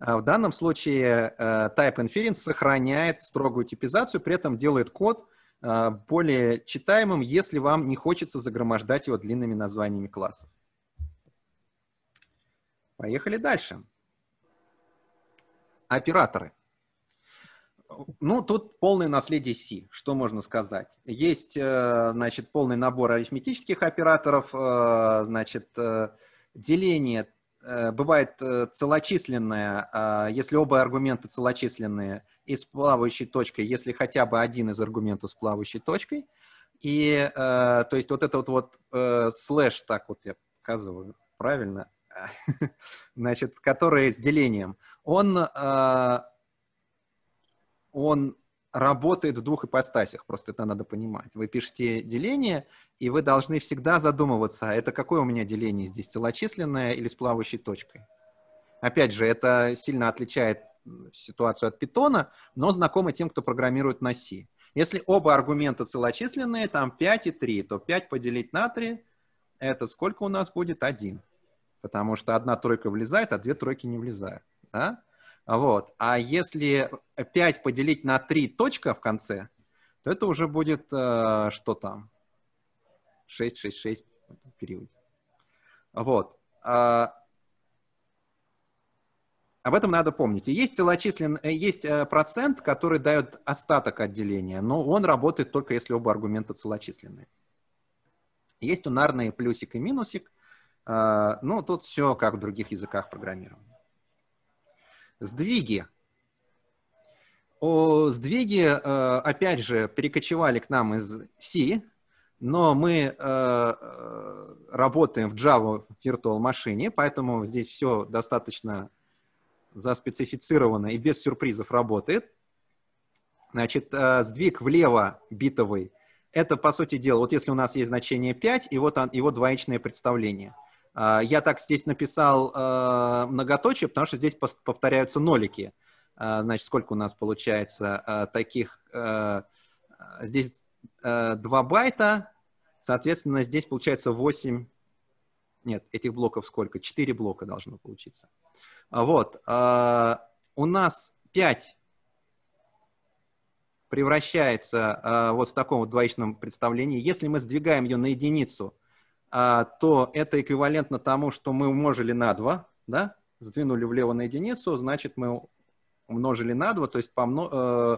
А в данном случае э, Type Inference сохраняет строгую типизацию, при этом делает код э, более читаемым, если вам не хочется загромождать его длинными названиями классов. Поехали дальше. Операторы. Ну, тут полное наследие C, что можно сказать. Есть, э, значит, полный набор арифметических операторов, э, значит, э, деление бывает целочисленное, а если оба аргумента целочисленные, и с плавающей точкой, если хотя бы один из аргументов с плавающей точкой. И, то есть, вот это вот вот слэш, так вот я показываю правильно, [laughs] значит, которые с делением он, э, он работает в двух ипостасях, просто это надо понимать. Вы пишете деление, и вы должны всегда задумываться, а это какое у меня деление здесь, целочисленное или с плавающей точкой. Опять же, это сильно отличает ситуацию от питона, но знакомо тем, кто программирует на C. Если оба аргумента целочисленные, там 5 и 3, то 5 поделить на 3 – это сколько у нас будет? 1. Потому что одна тройка влезает, а две тройки не влезают да? А вот. А если 5 поделить на 3 точка в конце, то это уже будет э, что там? 6, 6, 6 период. Вот. А, об этом надо помнить. есть целочислен, э, есть э, процент, который дает остаток отделения, но он работает только если оба аргумента целочисленные. Есть унарные плюсик и минусик. А, ну, тут все как в других языках программирования. Сдвиги. О, сдвиги, э, опять же, перекочевали к нам из C, но мы э, э, работаем в Java Virtual Machine, поэтому здесь все достаточно заспецифицировано и без сюрпризов работает. Значит, сдвиг влево битовый – это, по сути дела, вот если у нас есть значение 5, и вот его двоичное представление – а, я так здесь написал а, многоточие, потому что здесь повторяются нолики. А, значит, сколько у нас получается таких? Здесь 2 байта, соответственно, здесь получается 8... Нет, этих блоков сколько? 4 блока должно получиться. Вот. У нас 5 превращается вот в таком вот двоичном представлении. Если мы сдвигаем ее на единицу, а, то это эквивалентно тому, что мы умножили на 2, да, сдвинули влево на единицу, значит, мы умножили на 2, то есть помно... Э,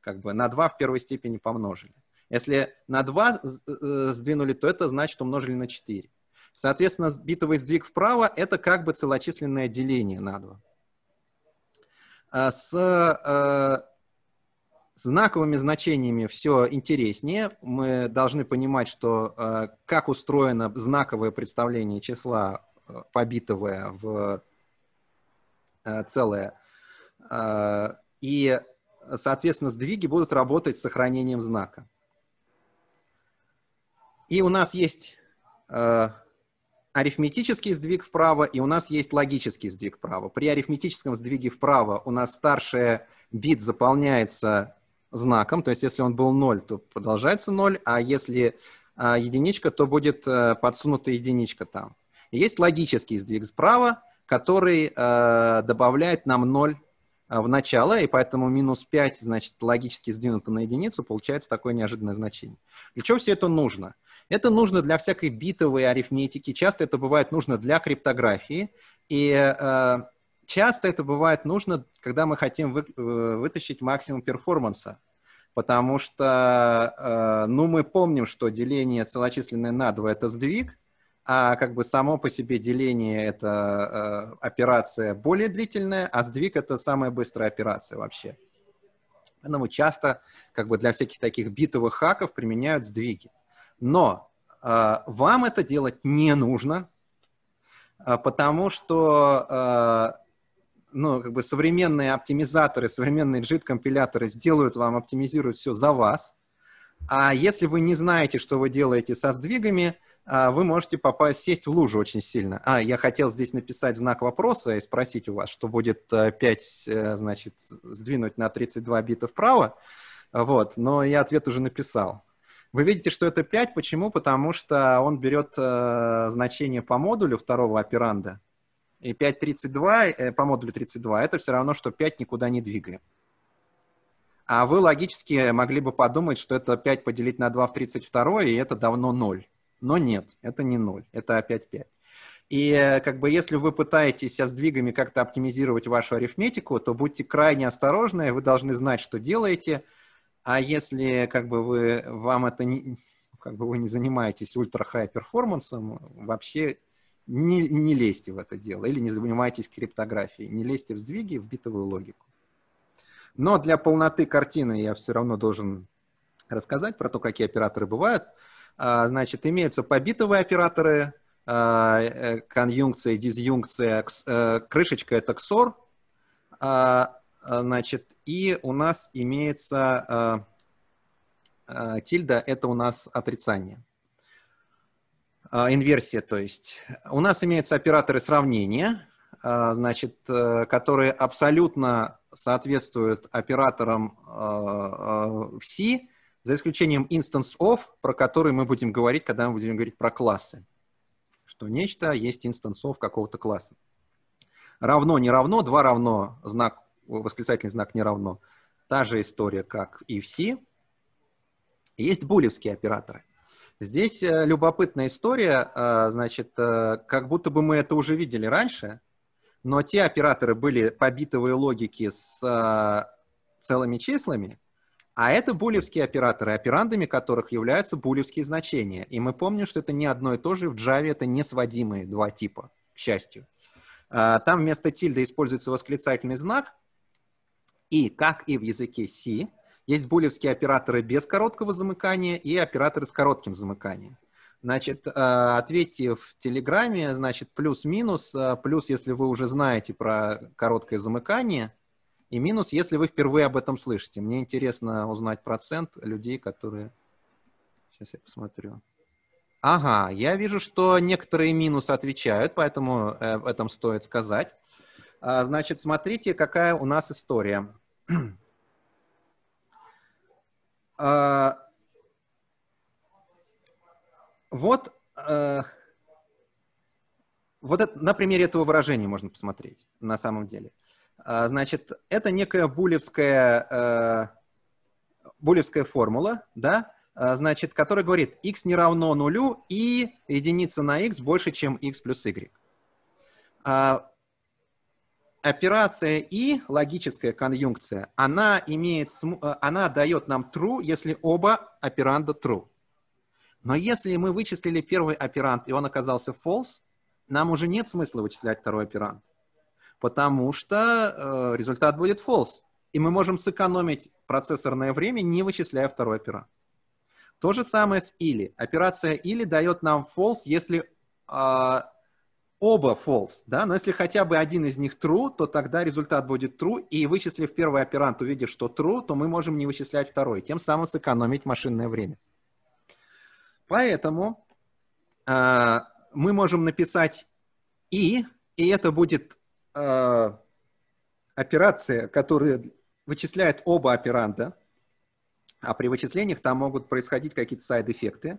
как бы на 2 в первой степени помножили. Если на 2 э, сдвинули, то это значит умножили на 4. Соответственно, битовый сдвиг вправо – это как бы целочисленное деление на 2. А с э, знаковыми значениями все интереснее. Мы должны понимать, что э, как устроено знаковое представление числа э, побитовое в э, целое. Э, и, соответственно, сдвиги будут работать с сохранением знака. И у нас есть э, арифметический сдвиг вправо, и у нас есть логический сдвиг вправо. При арифметическом сдвиге вправо у нас старшее бит заполняется знаком, то есть если он был 0, то продолжается 0, а если а, единичка, то будет а, э, подсунута единичка там. есть логический сдвиг справа, который а, добавляет нам 0 э, в начало, и поэтому минус 5, значит, логически сдвинуто на единицу, получается такое неожиданное значение. Для чего все это нужно? Это нужно для всякой битовой арифметики, часто это бывает нужно для криптографии, и часто это бывает нужно, когда мы хотим вы, э, вытащить максимум перформанса. Потому что, э, ну, мы помним, что деление целочисленное на 2 – это сдвиг, а как бы само по себе деление – это э, операция более длительная, а сдвиг – это самая быстрая операция вообще. Поэтому часто как бы для всяких таких битовых хаков применяют сдвиги. Но вам это делать не нужно, потому что ну, как бы современные оптимизаторы, современные JIT-компиляторы сделают вам, оптимизируют все за вас. А если вы не знаете, что вы делаете со сдвигами, а, вы можете попасть, сесть в лужу очень сильно. А, я хотел здесь написать знак вопроса и спросить у вас, что будет 5, э, э, значит, сдвинуть на 32 бита вправо. Вот, но я ответ уже написал. Вы видите, что это 5. Почему? Потому что он берет э, значение по модулю второго операнда, и 5.32 э, по модулю 32 это все равно, что 5 никуда не двигаем. А вы логически могли бы подумать, что это 5 поделить на 2 в 32, и это давно 0. Но нет, это не 0, это опять 5. И э, как бы если вы пытаетесь с двигами как-то оптимизировать вашу арифметику, то будьте крайне осторожны, вы должны знать, что делаете. А если как бы вы, вам это не, как бы вы не занимаетесь ультра-хай перформансом, вообще не, не лезьте в это дело или не занимайтесь криптографией, не лезьте в сдвиги, в битовую логику. Но для полноты картины я все равно должен рассказать про то, какие операторы бывают. А, значит, имеются побитовые операторы, а, э, конъюнкция, дизъюнкция, э, крышечка — это XOR. А, значит, и у нас имеется тильда — это у нас отрицание. А, инверсия, то есть. У нас имеются операторы сравнения, а, значит, э, которые абсолютно соответствуют операторам ВСИ, а, за исключением instance of, про который мы будем говорить, когда мы будем говорить про классы. Что нечто есть instance of какого-то класса. Равно, не равно, два равно, знак, восклицательный знак не равно. Та же история, как и в C. Есть булевские операторы. Здесь э, любопытная история, э, значит, э, как будто бы мы это уже видели раньше, но те операторы были по битовой логике с целыми числами, а это булевские операторы, операндами которых являются булевские значения. И мы помним, что это не одно и то же, в Java это несводимые два типа, к счастью. Там вместо тильда используется восклицательный знак, и, как и в языке C, есть булевские операторы без короткого замыкания и операторы с коротким замыканием. Значит, э, ответьте в Телеграме, значит, плюс-минус, э, плюс, если вы уже знаете про короткое замыкание, и минус, если вы впервые об этом слышите. Мне интересно узнать процент людей, которые... Сейчас я посмотрю. Ага, я вижу, что некоторые минусы отвечают, поэтому об э, этом стоит сказать. А, значит, смотрите, какая у нас история. [clears throat] А, вот, а, вот это, на примере этого выражения можно посмотреть на самом деле. А, значит, это некая булевская, а, булевская формула, да, а, значит, которая говорит x не равно нулю и единица на x больше, чем x плюс y. А, операция и логическая конъюнкция, она, имеет, э, она дает нам true, если оба операнда true. Но если мы вычислили первый оперант, и он оказался false, нам уже нет смысла вычислять второй оперант, потому что э, результат будет false. И мы можем сэкономить процессорное время, не вычисляя второй оперант. То же самое с или. Операция или дает нам false, если э, оба false, да, но если хотя бы один из них true, то тогда результат будет true, и вычислив первый оперант, увидев, что true, то мы можем не вычислять второй, тем самым сэкономить машинное время. Поэтому э, мы можем написать и, и это будет э, операция, которая вычисляет оба операнда, а при вычислениях там могут происходить какие-то сайд-эффекты.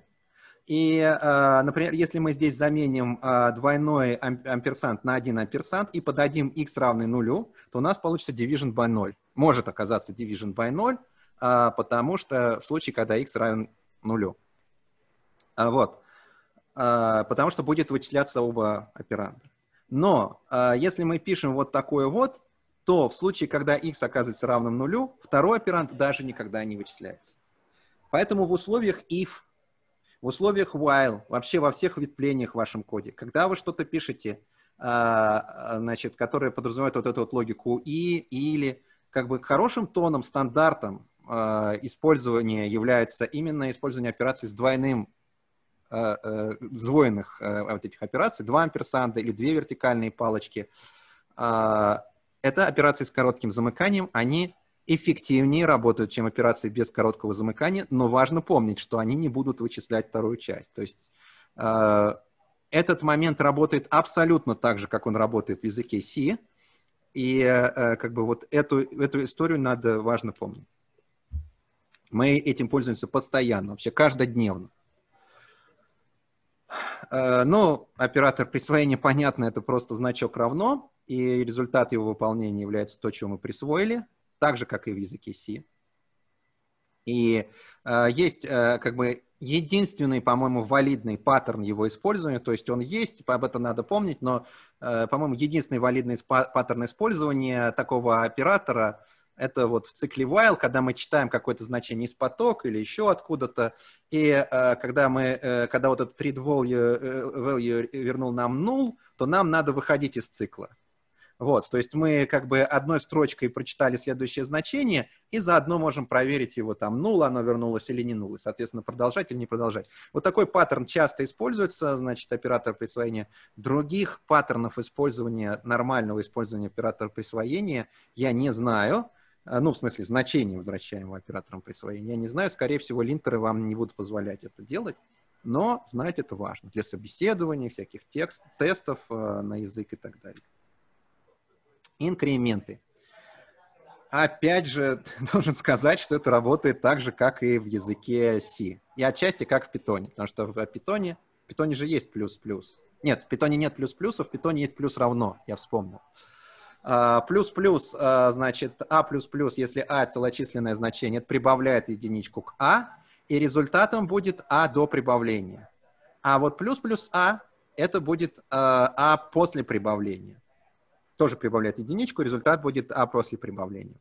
И, а, например, если мы здесь заменим а, двойной амперсант на один амперсант и подадим x равный нулю, то у нас получится division by 0. Может оказаться division by 0, а, потому что в случае, когда x равен нулю. Вот. Потому что будет вычисляться оба операнда. Но если мы пишем вот такое вот, то в случае, когда x оказывается равным нулю, второй операнд даже никогда не вычисляется. Поэтому в условиях if в условиях while, вообще во всех ветвлениях в вашем коде, когда вы что-то пишете, а, а, значит, которое подразумевает вот эту вот логику и, или, как бы хорошим тоном, стандартом а, использования является именно использование операций с двойным сдвоенных вот этих операций, два амперсанда или две вертикальные палочки. Это операции с коротким замыканием, они эффективнее работают, чем операции без короткого замыкания, но важно помнить, что они не будут вычислять вторую часть. То есть э, этот момент работает абсолютно так же, как он работает в языке C, и э, как бы вот эту, эту историю надо важно помнить. Мы этим пользуемся постоянно, вообще каждодневно. Э, ну, оператор присвоения, понятно, это просто значок равно, и результат его выполнения является то, чего мы присвоили – так же, как и в языке C. И э, есть э, как бы единственный, по-моему, валидный паттерн его использования, то есть он есть, об этом надо помнить, но, э, по-моему, единственный валидный паттерн использования такого оператора это вот в цикле while, когда мы читаем какое-то значение из поток или еще откуда-то, и э, когда мы, э, когда вот этот read value, э, value вернул нам null, то нам надо выходить из цикла. Вот, то есть мы как бы одной строчкой прочитали следующее значение и заодно можем проверить его там, нул оно вернулось или не нул и соответственно, продолжать или не продолжать. Вот такой паттерн часто используется, значит, оператор присвоения. Других паттернов использования, нормального использования оператора присвоения я не знаю, а, ну, в смысле, значения возвращаемого оператором присвоения. Я не знаю, скорее всего, линтеры вам не будут позволять это делать, но знать это важно для собеседований, всяких текст, тестов а, на язык и так далее инкременты. Опять же, [laughs] должен сказать, что это работает так же, как и в языке C. И отчасти как в питоне, потому что в питоне, в питоне же есть плюс-плюс. Нет, в питоне нет плюс-плюса, в питоне есть плюс равно, я вспомнил. Плюс-плюс, а, а, значит uh, плюс плюс, если А целочисленное значение, это прибавляет единичку к А, и результатом будет А до прибавления. А вот плюс-плюс А, это будет uh, А после прибавления тоже прибавляет единичку, результат будет А после прибавления.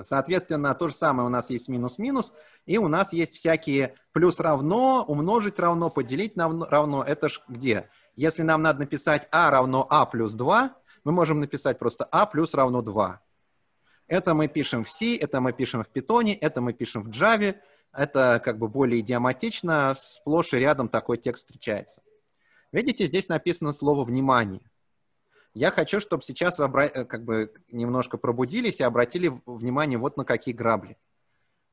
Соответственно, то же самое у нас есть минус-минус, и у нас есть всякие плюс равно, умножить равно, поделить равно. Это ж где? Если нам надо написать А равно А плюс 2, мы можем написать просто А плюс равно 2. Это мы пишем в C, это мы пишем в Python, это мы пишем в Java. Это как бы более идиоматично, сплошь и рядом такой текст встречается. Видите, здесь написано слово «внимание». Я хочу, чтобы сейчас вы обра... Э, как бы немножко пробудились и обратили внимание вот на какие грабли.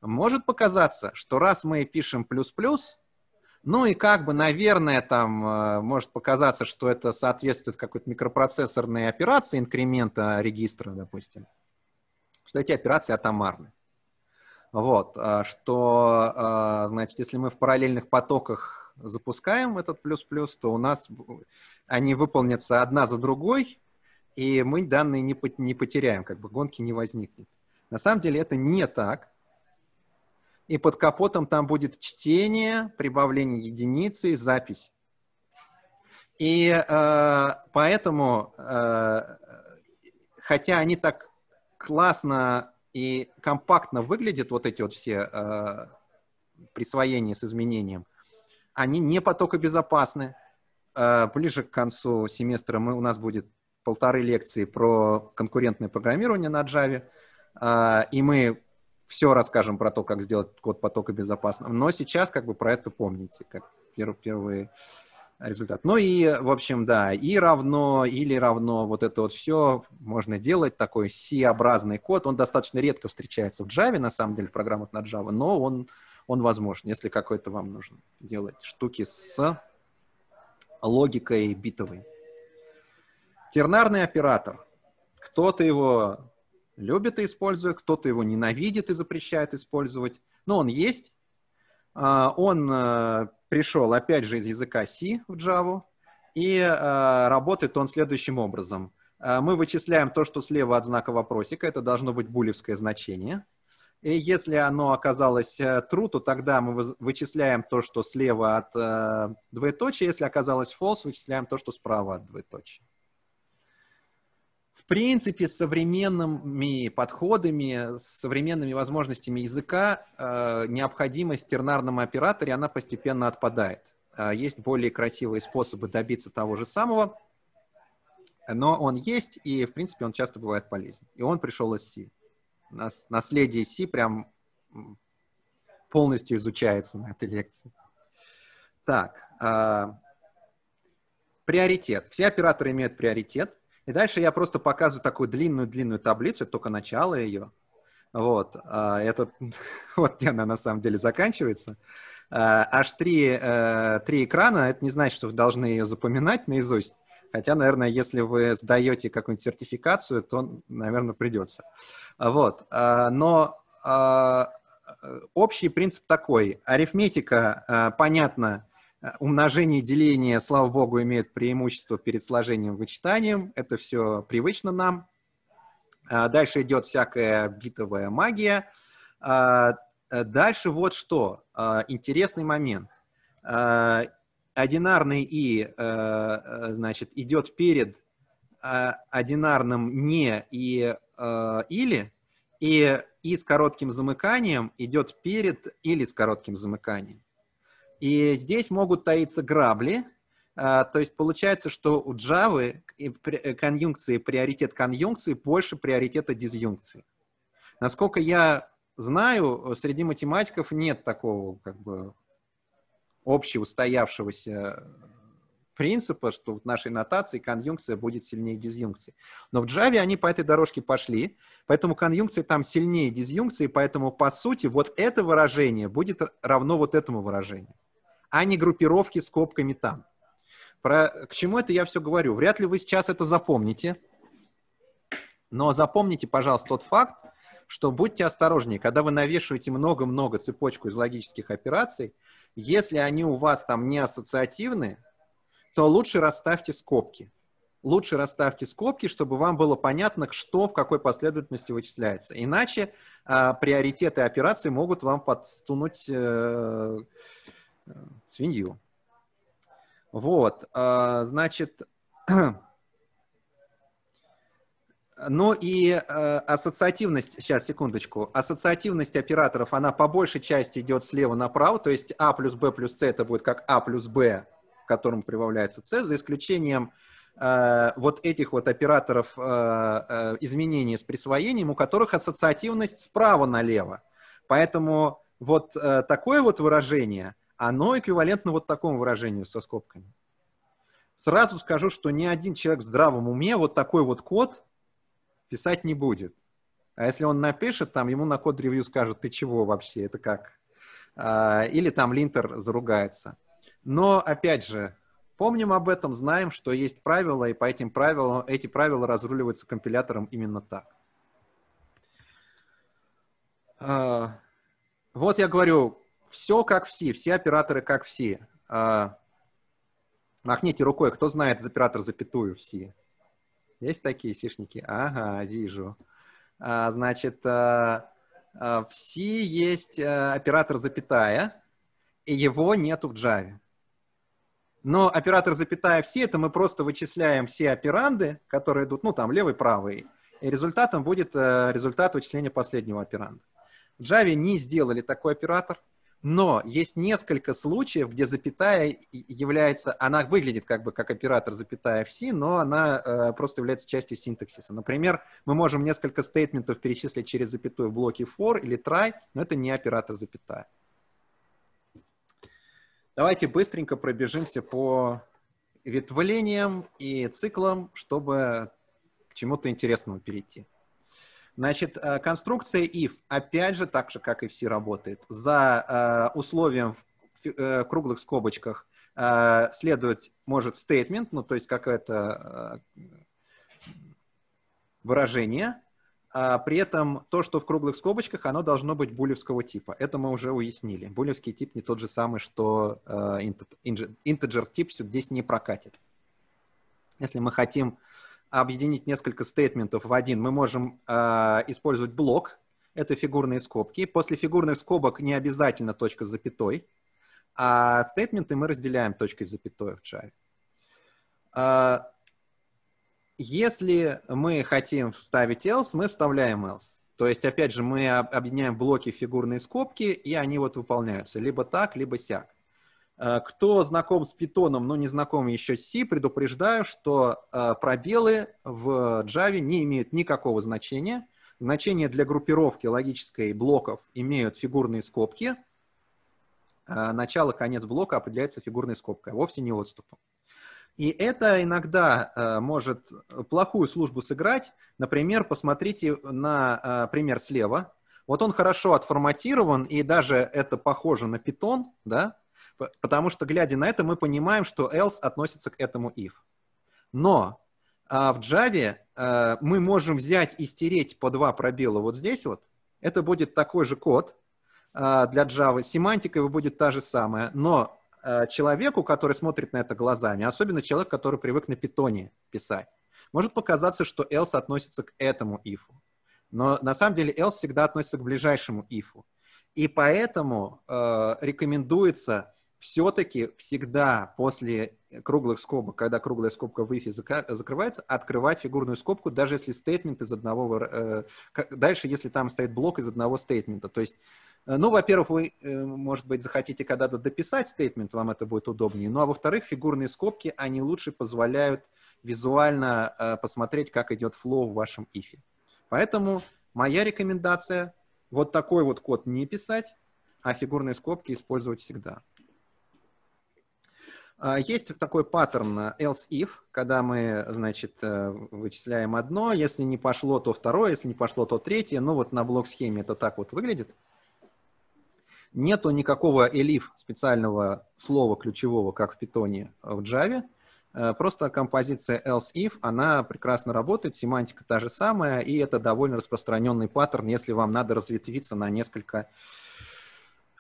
Может показаться, что раз мы пишем плюс-плюс, ну и как бы, наверное, там э, может показаться, что это соответствует какой-то микропроцессорной операции инкремента регистра, допустим, что эти операции атомарны. Вот, э, что, значит, если мы в параллельных потоках запускаем этот плюс-плюс, то у нас они выполнятся одна за другой, и мы данные не, не потеряем, как бы гонки не возникнет. На самом деле это не так. И под капотом там будет чтение, прибавление единицы, запись. И э, поэтому, э, хотя они так классно и компактно выглядят, вот эти вот все э, присвоения с изменением, они не потокобезопасны. Э, ближе к концу семестра мы, у нас будет полторы лекции про конкурентное программирование на Java, э, и мы все расскажем про то, как сделать код потока безопасным. Но сейчас как бы про это помните, как первый, результат. Ну и, в общем, да, и равно, или равно, вот это вот все можно делать, такой C-образный код. Он достаточно редко встречается в Java, на самом деле, в программах на Java, но он он возможен, если какой-то вам нужно Делать штуки с логикой битовой. Тернарный оператор. Кто-то его любит и использует, кто-то его ненавидит и запрещает использовать. Но он есть. А, он э, пришел, опять же, из языка C в Java, и э, работает он следующим образом. Э, мы вычисляем то, что слева от знака вопросика, это должно быть булевское значение – и если оно оказалось э, true, то тогда мы вычисляем то, что слева от э, двоеточия. Если оказалось false, вычисляем то, что справа от двоеточия. В принципе, с современными подходами, с современными возможностями языка э, необходимость в тернарном операторе, она постепенно отпадает. Э, есть более красивые способы добиться того же самого, но он есть, и, в принципе, он часто бывает полезен. И он пришел из C нас, наследие Си прям полностью изучается на этой лекции. Так, э, приоритет. Все операторы имеют приоритет. И дальше я просто показываю такую длинную-длинную таблицу, это только начало ее. Вот, э, это, [laughs] вот где она на самом деле заканчивается. Э, аж три, э, три экрана, это не значит, что вы должны ее запоминать наизусть. Хотя, наверное, если вы сдаете какую-нибудь сертификацию, то, наверное, придется. Вот. А, но а, общий принцип такой. Арифметика, а, понятно, умножение и деление, слава богу, имеют преимущество перед сложением и вычитанием. Это все привычно нам. Дальше идет всякая битовая магия. Дальше вот что. Интересный момент одинарный и, э, э, значит, идет перед э, одинарным не и или, и и с коротким замыканием идет перед или с коротким замыканием. И здесь могут таиться грабли, то есть получается, что у Java конъюнкции, приоритет конъюнкции больше приоритета дизъюнкции. Насколько я знаю, среди математиков нет такого как бы, общеустоявшегося э, принципа, что в нашей нотации конъюнкция будет сильнее дизъюнкции. Но в Java они по этой дорожке пошли, поэтому конъюнкция там сильнее дизъюнкции, поэтому, по сути, вот это выражение будет равно вот этому выражению, а не группировки скобками там. Про, к чему это я все говорю? Вряд ли вы сейчас это запомните, но запомните, пожалуйста, тот факт, что будьте осторожнее, когда вы навешиваете много-много цепочку из логических операций, если они у вас там не ассоциативны, то лучше расставьте скобки. Лучше расставьте скобки, чтобы вам было понятно, что в какой последовательности вычисляется. Иначе э, приоритеты операции могут вам подтунуть э, свинью. Вот, э, значит, [clears throat] Но ну и э, ассоциативность, сейчас, секундочку, ассоциативность операторов, она по большей части идет слева направо, то есть А плюс Б плюс С это будет как А плюс Б, к которому прибавляется С, за исключением э, вот этих вот операторов э, э, изменений с присвоением, у которых ассоциативность справа налево. Поэтому вот э, такое вот выражение, оно эквивалентно вот такому выражению со скобками. Сразу скажу, что ни один человек в здравом уме вот такой вот код писать не будет. А если он напишет, там ему на код-ревью скажут, ты чего вообще, это как? А, или там линтер заругается. Но, опять же, помним об этом, знаем, что есть правила, и по этим правилам, эти правила разруливаются компилятором именно так. А, вот я говорю, все как все, все операторы как все. А, махните рукой, кто знает оператор запятую все. Есть такие сишники? Ага, вижу. А, значит, а, а, в C есть а, оператор запятая, и его нету в Java. Но оператор запятая в C — это мы просто вычисляем все операнды, которые идут, ну, там, левый, правый, и результатом будет э, результат вычисления последнего операнда. В Java не сделали такой оператор — но есть несколько случаев, где запятая является, она выглядит как бы как оператор запятая в C, но она э, просто является частью синтаксиса. Например, мы можем несколько стейтментов перечислить через запятую в блоке for или try, но это не оператор запятая. Давайте быстренько пробежимся по ветвлениям и циклам, чтобы к чему-то интересному перейти. Значит, э, конструкция if, опять же, так же, как и все работает, за э, условием в э, круглых скобочках следовать может statement, ну, то есть какое-то выражение, а при этом то, что в круглых скобочках, оно должно быть булевского типа. Это мы уже уяснили. Булевский тип не тот же самый, что integer тип, здесь не прокатит. Если мы хотим объединить несколько стейтментов в один, мы можем э, использовать блок. Это фигурные скобки. После фигурных скобок не обязательно точка с запятой. А стейтменты мы разделяем точкой с запятой в Java. Э, если мы хотим вставить else, мы вставляем else. То есть, опять же, мы объединяем блоки фигурные скобки, и они вот выполняются либо так, либо сяк. Э, кто знаком с питоном, но не знаком еще с C, предупреждаю, что э, пробелы в Java не имеют никакого значения. Значение для группировки логической блоков имеют фигурные скобки. Э, начало, конец блока определяется фигурной скобкой, вовсе не отступом. И это иногда может плохую службу сыграть. Например, посмотрите на пример слева. Вот он хорошо отформатирован, и даже это похоже на питон, да, Потому что, глядя на это, мы понимаем, что else относится к этому if. Но а в Java а, мы можем взять и стереть по два пробела вот здесь вот. Это будет такой же код а, для Java. Семантика его будет та же самая. Но а, человеку, который смотрит на это глазами, особенно человек, который привык на питоне писать, может показаться, что else относится к этому if. Но на самом деле else всегда относится к ближайшему if. И поэтому э, рекомендуется все-таки всегда после круглых скобок, когда круглая скобка в if закрывается, открывать фигурную скобку, даже если стейтмент из одного... Э, дальше, если там стоит блок из одного стейтмента. То есть, э, ну, во-первых, вы, э, может быть, захотите когда-то дописать стейтмент, вам это будет удобнее. Ну, а во-вторых, фигурные скобки, они лучше позволяют визуально посмотреть, как идет флоу в вашем if. Поэтому моя рекомендация вот такой вот код не писать, а фигурные скобки использовать всегда. А есть такой паттерн э, else-if, когда мы, значит, э, вычисляем одно, если не пошло, то второе, если не пошло, то третье. Ну вот на блок-схеме это так вот выглядит. Нету никакого elif специального слова ключевого, как в питоне э, в Java. Просто композиция else-if, она прекрасно работает, семантика та же самая, и это довольно распространенный паттерн, если вам надо разветвиться на несколько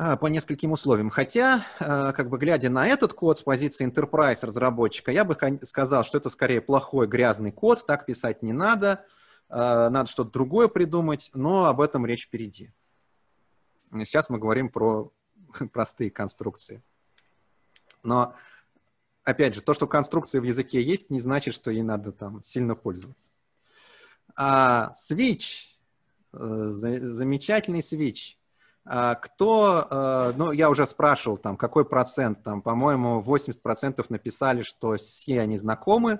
а, по нескольким условиям. Хотя, а, как бы глядя на этот код с позиции enterprise разработчика, я бы сказал, что это скорее плохой грязный код, так писать не надо, а, надо что-то другое придумать, но об этом речь впереди. Сейчас мы говорим про [laughs] простые конструкции. Но, опять же, то, что конструкции в языке есть, не значит, что ей надо там сильно пользоваться. А, switch, э, замечательный switch – а, кто, э, ну, я уже спрашивал, там, какой процент, там, по-моему, 80% написали, что все они знакомы,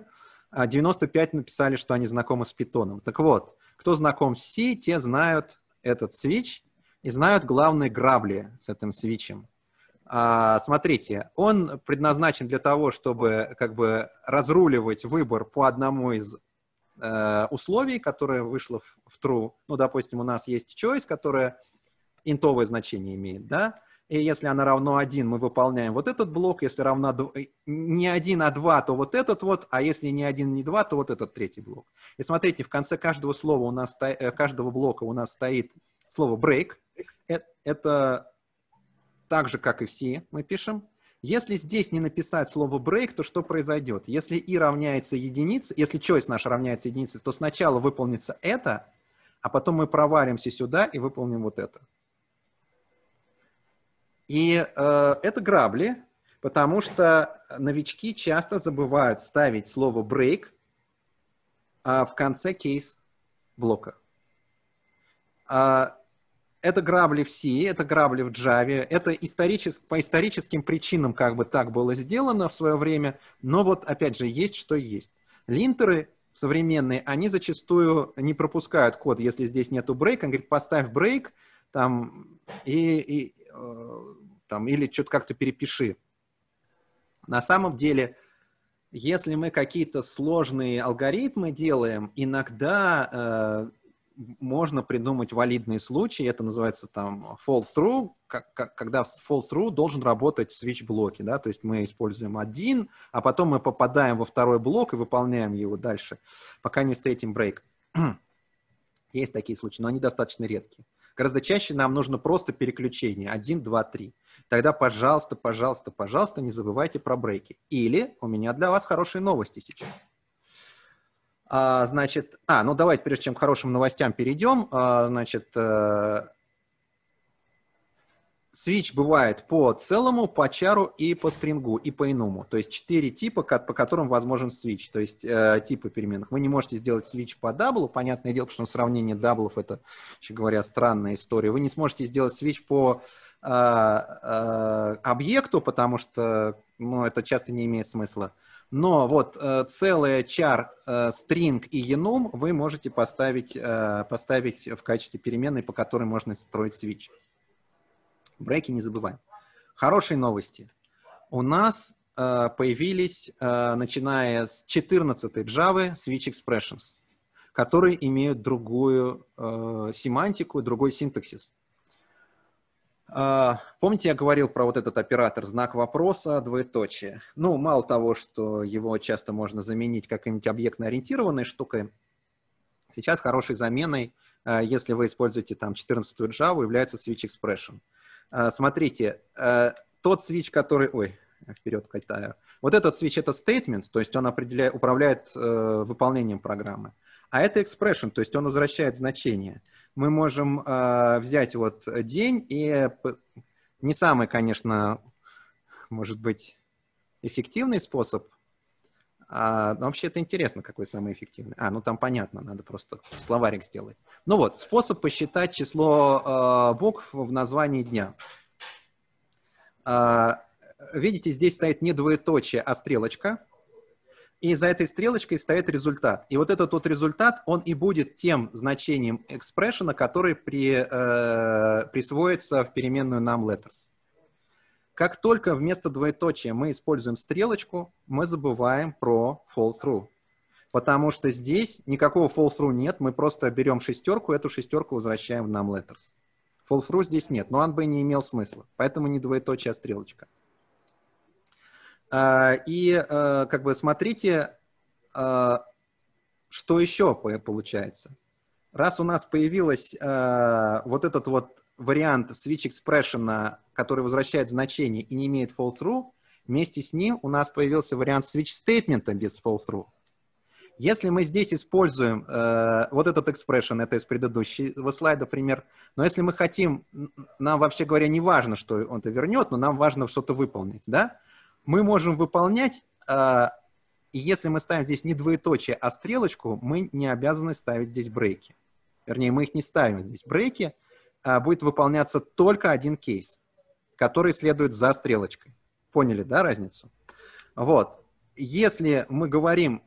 а 95% написали, что они знакомы с питоном. Так вот, кто знаком с C, те знают этот свич и знают главные грабли с этим свичем. А, смотрите, он предназначен для того, чтобы как бы разруливать выбор по одному из э, условий, которое вышло в, в true. Ну, допустим, у нас есть choice, которая интовое значение имеет, да, и если она равно 1, мы выполняем вот этот блок, если равна 2, э, не 1, а 2, то вот этот вот, а если не 1, не 2, то вот этот третий блок. И смотрите, в конце каждого слова у нас, э, каждого блока у нас стоит слово break, э, это так же, как и все мы пишем. Если здесь не написать слово break, то что произойдет? Если и равняется единице, если choice наш равняется единице, то сначала выполнится это, а потом мы проваримся сюда и выполним вот это. И э, это грабли, потому что новички часто забывают ставить слово break э, в конце кейс блока. Э, это грабли в C, это грабли в Java, это историчес... по историческим причинам как бы так было сделано в свое время, но вот опять же есть что есть. Линтеры современные, они зачастую не пропускают код, если здесь нету брейка, он говорит, поставь брейк, там, и, и, там, или что-то как-то перепиши. На самом деле, если мы какие-то сложные алгоритмы делаем, иногда э, можно придумать валидные случаи, это называется там fall-through, как, как, когда fall-through должен работать в switch-блоке, да, то есть мы используем один, а потом мы попадаем во второй блок и выполняем его дальше, пока не встретим break. [clears throat] Есть такие случаи, но они достаточно редкие. Гораздо чаще нам нужно просто переключение. Один, два, три. Тогда, пожалуйста, пожалуйста, пожалуйста, не забывайте про брейки. Или у меня для вас хорошие новости сейчас. А, значит, а, ну давайте, прежде чем к хорошим новостям перейдем, а, значит, а, Switch бывает по целому, по чару и по стрингу, и по иному. То есть четыре типа, по которым возможен switch, то есть э, типы переменных. Вы не можете сделать switch по даблу, понятное дело, потому что сравнение даблов это, еще говоря, странная история. Вы не сможете сделать switch по э, э, объекту, потому что ну, это часто не имеет смысла. Но вот э, целый чар, э, и enum вы можете поставить, э, поставить в качестве переменной, по которой можно строить switch. Брейки не забываем. Хорошие новости. У нас э, появились, э, начиная с 14 Java, Switch Expressions, которые имеют другую э, семантику, другой синтаксис. Э, помните, я говорил про вот этот оператор знак вопроса, двоеточие. Ну, мало того, что его часто можно заменить каким-нибудь объектно-ориентированной штукой, сейчас хорошей заменой, э, если вы используете там 14 Java, является Switch Expression. Э, смотрите, э, тот свич, который... Ой, вперед катаю. Вот этот switch — это statement, то есть он определяет, управляет э, выполнением программы. А это expression, то есть он возвращает значение. Мы можем э, взять вот день и не самый, конечно, может быть, эффективный способ а, ну, вообще это интересно, какой самый эффективный. А, ну там понятно, надо просто словарик сделать. Ну вот, способ посчитать число э, букв в названии дня. А, видите, здесь стоит не двоеточие, а стрелочка. И за этой стрелочкой стоит результат. И вот этот вот результат, он и будет тем значением экспрессиона, который при, э, присвоится в переменную нам letters. Как только вместо двоеточия мы используем стрелочку, мы забываем про fall-through. Потому что здесь никакого fall-through нет, мы просто берем шестерку, эту шестерку возвращаем в нам letters. Fall-through здесь нет, но он бы не имел смысла. Поэтому не двоеточие, а стрелочка. А, и а, как бы смотрите, а, что еще получается. Раз у нас появилась вот этот вот вариант switch expression, который возвращает значение и не имеет fall-through, вместе с ним у нас появился вариант switch statement без fall-through. Если мы здесь используем э, вот этот expression, это из предыдущего слайда пример, но если мы хотим, нам вообще говоря не важно, что он это вернет, но нам важно что-то выполнить, да? Мы можем выполнять, э, и если мы ставим здесь не двоеточие, а стрелочку, мы не обязаны ставить здесь брейки. Вернее, мы их не ставим здесь брейки, а, будет выполняться только один кейс, который следует за стрелочкой. Поняли, да, разницу? Вот. Если мы говорим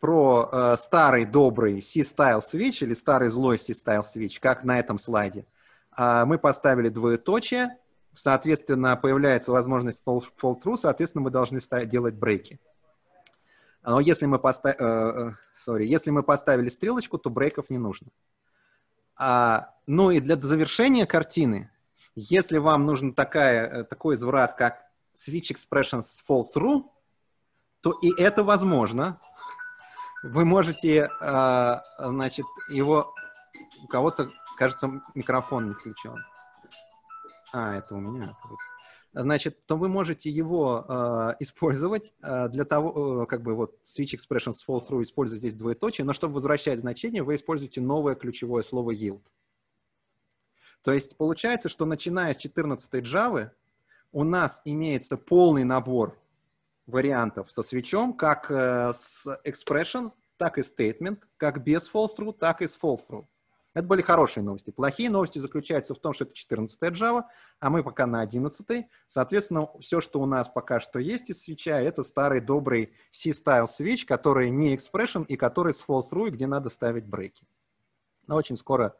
про э, старый добрый C-Style Switch или старый злой C-Style Switch, как на этом слайде, э, мы поставили двоеточие, соответственно, появляется возможность fall-through, соответственно, мы должны делать брейки. Но если мы, поста- э, э, sorry, если мы поставили стрелочку, то брейков не нужно. А, ну и для завершения картины, если вам нужен такая, э, такой изврат, как switch expressions fall through, то и это возможно. Вы можете, а, значит, его... У кого-то, кажется, микрофон не включен. А, это у меня, оказывается значит, то вы можете его э, использовать э, для того, э, как бы вот switch expressions fall through использовать здесь двоеточие, но чтобы возвращать значение, вы используете новое ключевое слово yield. То есть получается, что начиная с 14 Java у нас имеется полный набор вариантов со свечом, как э, с expression, так и statement, как без fall through, так и с fall through. Это были хорошие новости. Плохие новости заключаются в том, что это 14 Java, а мы пока на 11. -й. Соответственно, все, что у нас пока что есть из свеча, это старый добрый C-style switch, который не expression и который с fall-through, где надо ставить брейки. Но очень скоро,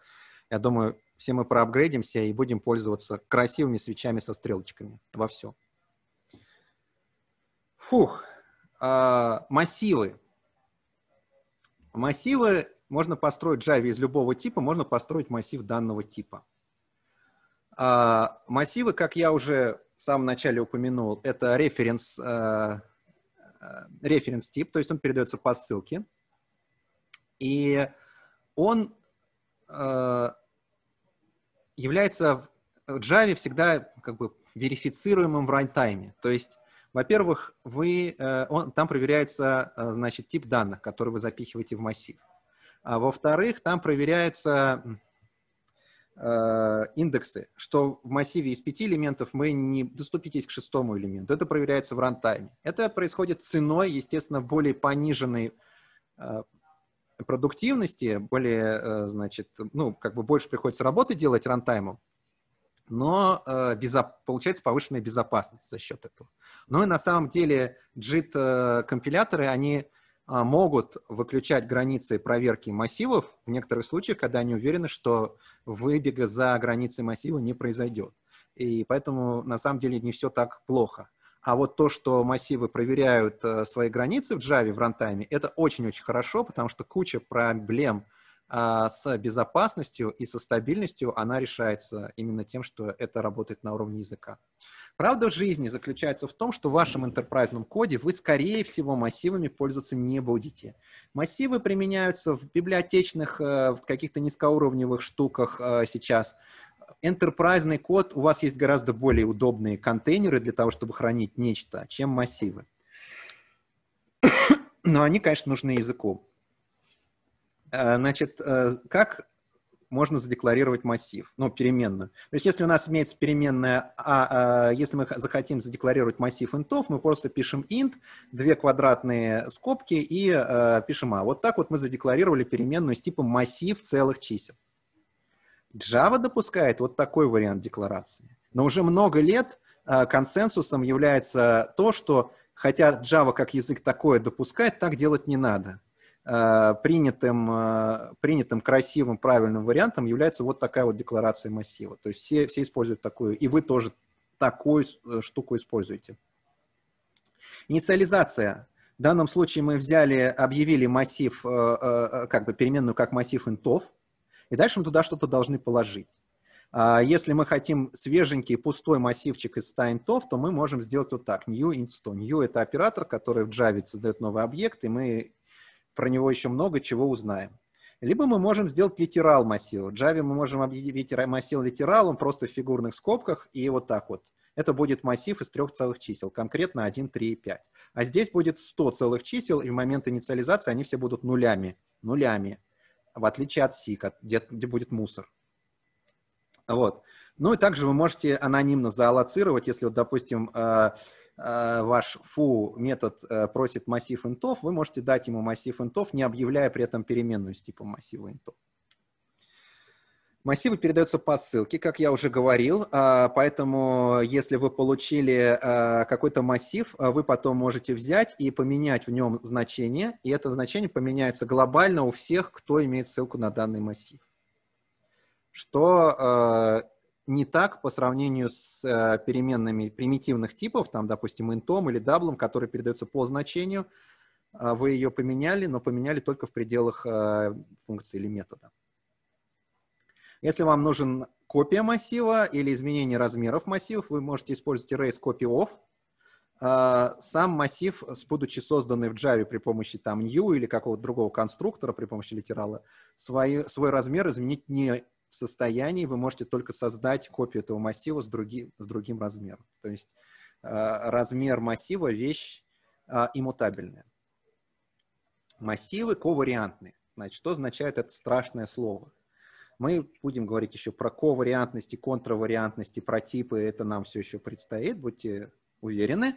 я думаю, все мы проапгрейдимся и будем пользоваться красивыми свечами со стрелочками во всем. Фух, а, массивы. Массивы можно построить Java из любого типа, можно построить массив данного типа. А, массивы, как я уже в самом начале упомянул, это референс, э, э тип, то есть он передается по ссылке. И он э, является в Java всегда как бы верифицируемым в рантайме. То есть, во-первых, вы, э, он, там проверяется э, значит, тип данных, который вы запихиваете в массив. А во-вторых, там проверяется э, индексы, что в массиве из пяти элементов мы не доступитесь к шестому элементу. Это проверяется в рантайме. Это происходит ценой, естественно, более пониженной э, продуктивности, более, э, значит, ну, как бы больше приходится работы делать рантайму, но э, безо- получается повышенная безопасность за счет этого. Ну и на самом деле JIT-компиляторы, они а, могут выключать границы проверки массивов в некоторых случаях, когда они уверены, что выбега за границы массива не произойдет. И поэтому на самом деле не все так плохо. А вот то, что массивы проверяют э, свои границы в Java, в рантайме, это очень-очень хорошо, потому что куча проблем а, с безопасностью и со стабильностью, она решается именно тем, что это работает на уровне языка. Правда жизни заключается в том, что в вашем интерпрайзном коде вы, скорее всего, массивами пользоваться не будете. Массивы применяются в библиотечных, э, в каких-то низкоуровневых штуках э, сейчас. Энтерпрайзный код, у вас есть гораздо более удобные контейнеры для того, чтобы хранить нечто, чем массивы. Но они, конечно, нужны языку. Э, значит, как можно задекларировать массив, ну, переменную. То есть, если у нас имеется переменная, а, а если мы захотим задекларировать массив интов, мы просто пишем int, две квадратные скобки и а, пишем а. Вот так вот мы задекларировали переменную с типом массив целых чисел. Java допускает вот такой вариант декларации. Но уже много лет а, консенсусом является то, что хотя Java как язык такое допускает, так делать не надо. Э, принятым, э, принятым красивым, правильным вариантом является вот такая вот декларация массива. То есть все, все используют такую, и вы тоже такую э, штуку используете. Инициализация. В данном случае мы взяли, объявили массив, как бы переменную как массив интов, и дальше мы туда что-то должны положить. А если мы хотим свеженький пустой массивчик из 100 интов, то мы можем сделать вот так. New int 100. New — это оператор, который в Java создает новый объект, и мы про него еще много чего узнаем. Либо мы можем сделать литерал массива. В Java мы можем объявить массив литералом просто в фигурных скобках и вот так вот. Это будет массив из трех целых чисел, конкретно 1, 3 и 5. А здесь будет 100 целых чисел, и в момент инициализации они все будут нулями, нулями, в отличие от C, где, где будет мусор. Вот. Ну и также вы можете анонимно зааллоцировать, если, вот, допустим, э, Э, ваш фу метод э, просит массив интов, вы можете дать ему массив интов, не объявляя при этом переменную с типом массива интов. Массивы передаются по ссылке, как я уже говорил, а, поэтому если вы получили э, какой-то массив, вы потом можете взять и поменять в нем значение, и это значение поменяется глобально у всех, кто имеет ссылку на данный массив. Что не так по сравнению с э, переменными примитивных типов, там, допустим, интом или даблом, который передается по значению. А вы ее поменяли, но поменяли только в пределах э, функции или метода. Если вам нужен копия массива или изменение размеров массивов, вы можете использовать arrays copy of. А, сам массив, будучи созданный в Java при помощи там new или какого-то другого конструктора при помощи литерала, свой, свой размер изменить не в состоянии, вы можете только создать копию этого массива с, други, с другим размером. То есть а, размер массива – вещь а, иммутабельная. Массивы ковариантные. Значит, что означает это страшное слово? Мы будем говорить еще про ковариантность и контравариантность и про типы. Это нам все еще предстоит, будьте уверены.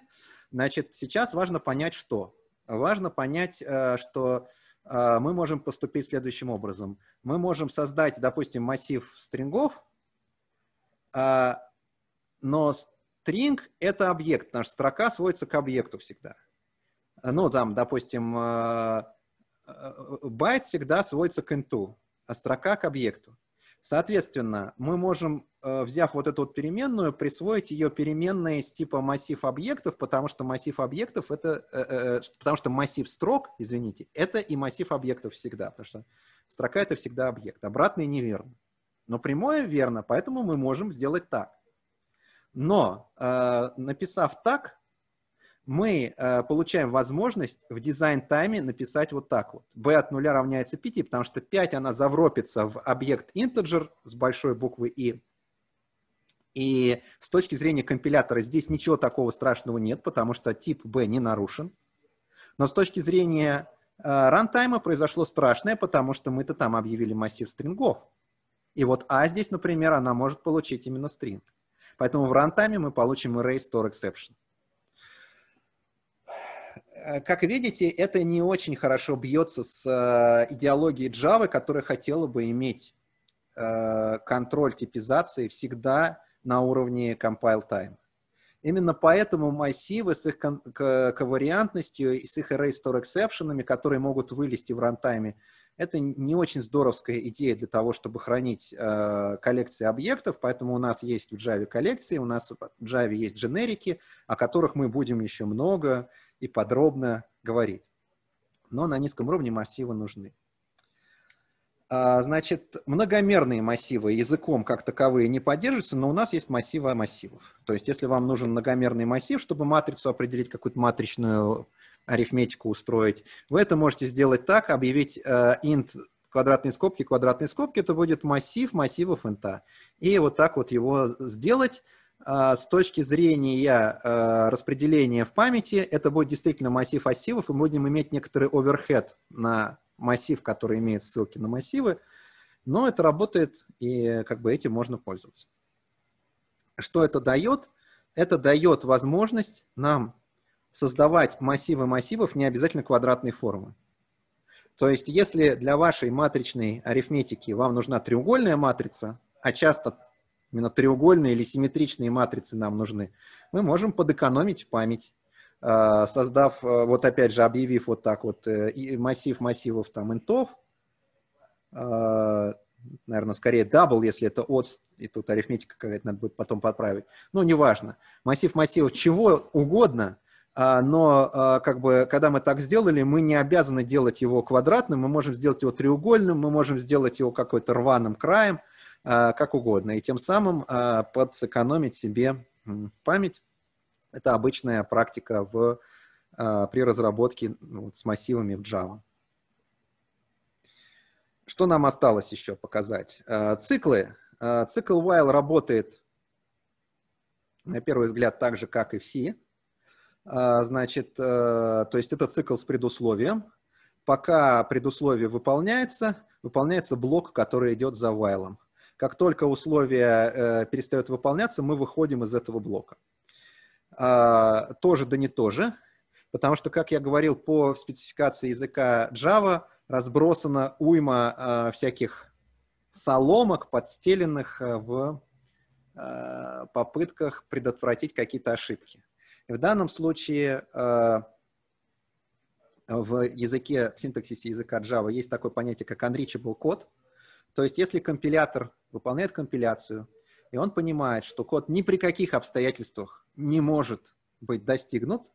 Значит, сейчас важно понять, что. Важно понять, э, что а, мы можем поступить следующим образом. Мы можем создать, допустим, массив стрингов, а, но стринг — это объект. Наша строка сводится к объекту всегда. Ну, там, допустим, а, байт всегда сводится к инту, а строка — к объекту. Соответственно, мы можем, э, взяв вот эту вот переменную, присвоить ее переменные с типа массив объектов, потому что массив объектов это, э, э, потому что массив строк, извините, это и массив объектов всегда, потому что строка это всегда объект, обратное неверно. Но прямое верно, поэтому мы можем сделать так. Но написав так, мы э, получаем возможность в дизайн-тайме написать вот так вот. b от нуля равняется 5, потому что 5 она завропится в объект integer с большой буквы i. И с точки зрения компилятора здесь ничего такого страшного нет, потому что тип b не нарушен. Но с точки зрения э, рантайма произошло страшное, потому что мы-то там объявили массив стрингов. И вот a а здесь, например, она может получить именно стринг. Поэтому в рантайме мы получим array store exception. Э, как видите, это не очень хорошо бьется с э, идеологией Java, которая хотела бы иметь э, контроль типизации всегда на уровне compile time. Именно поэтому массивы с их ковариантностью и с их array store exception, которые могут вылезти в рантайме, это не очень здоровская идея для того, чтобы хранить э, коллекции объектов, поэтому у нас есть в Java коллекции, у нас в Java есть дженерики, о которых мы будем еще много и подробно говорить. Но на низком уровне массивы нужны. А, значит, многомерные массивы языком как таковые не поддерживаются, но у нас есть массивы массивов. То есть, если вам нужен многомерный массив, чтобы матрицу определить, какую-то матричную арифметику устроить, вы это можете сделать так, объявить э, int квадратные скобки, квадратные скобки, это будет массив массивов инта. И вот так вот его сделать, а, с точки зрения а, распределения в памяти, это будет действительно массив массивов, и мы будем иметь некоторый оверхед на массив, который имеет ссылки на массивы, но это работает, и как бы этим можно пользоваться. Что это дает? Это дает возможность нам создавать массивы массивов не обязательно квадратной формы. То есть, если для вашей матричной арифметики вам нужна треугольная матрица, а часто именно треугольные или симметричные матрицы нам нужны, мы можем подэкономить память а, создав, а, вот опять же, объявив вот так вот э, массив массивов там интов, а, наверное, скорее double если это от, и тут арифметика какая-то надо будет потом подправить. Ну, неважно. Массив массивов чего угодно, но как бы, когда мы так сделали, мы не обязаны делать его квадратным, мы можем сделать его треугольным, мы можем сделать его какой-то рваным краем – а, как угодно, и тем самым а, подсэкономить себе память. Это обычная практика в, а, при разработке ну, с массивами в Java. Что нам осталось еще показать? Циклы. Цикл while работает, на первый взгляд, так же, как и все. Значит, э, то есть это цикл с предусловием. Пока предусловие выполняется, выполняется блок, который идет за while. Как только условие э, перестают выполняться, мы выходим из этого блока. А, тоже да не тоже, потому что, как я говорил, по спецификации языка Java разбросана уйма э, всяких соломок, подстеленных э, в попытках предотвратить какие-то ошибки. И в данном случае в языке, в синтаксисе языка Java есть такое понятие, как unreachable код. То есть, если компилятор выполняет компиляцию, и он понимает, что код ни при каких обстоятельствах не может быть достигнут,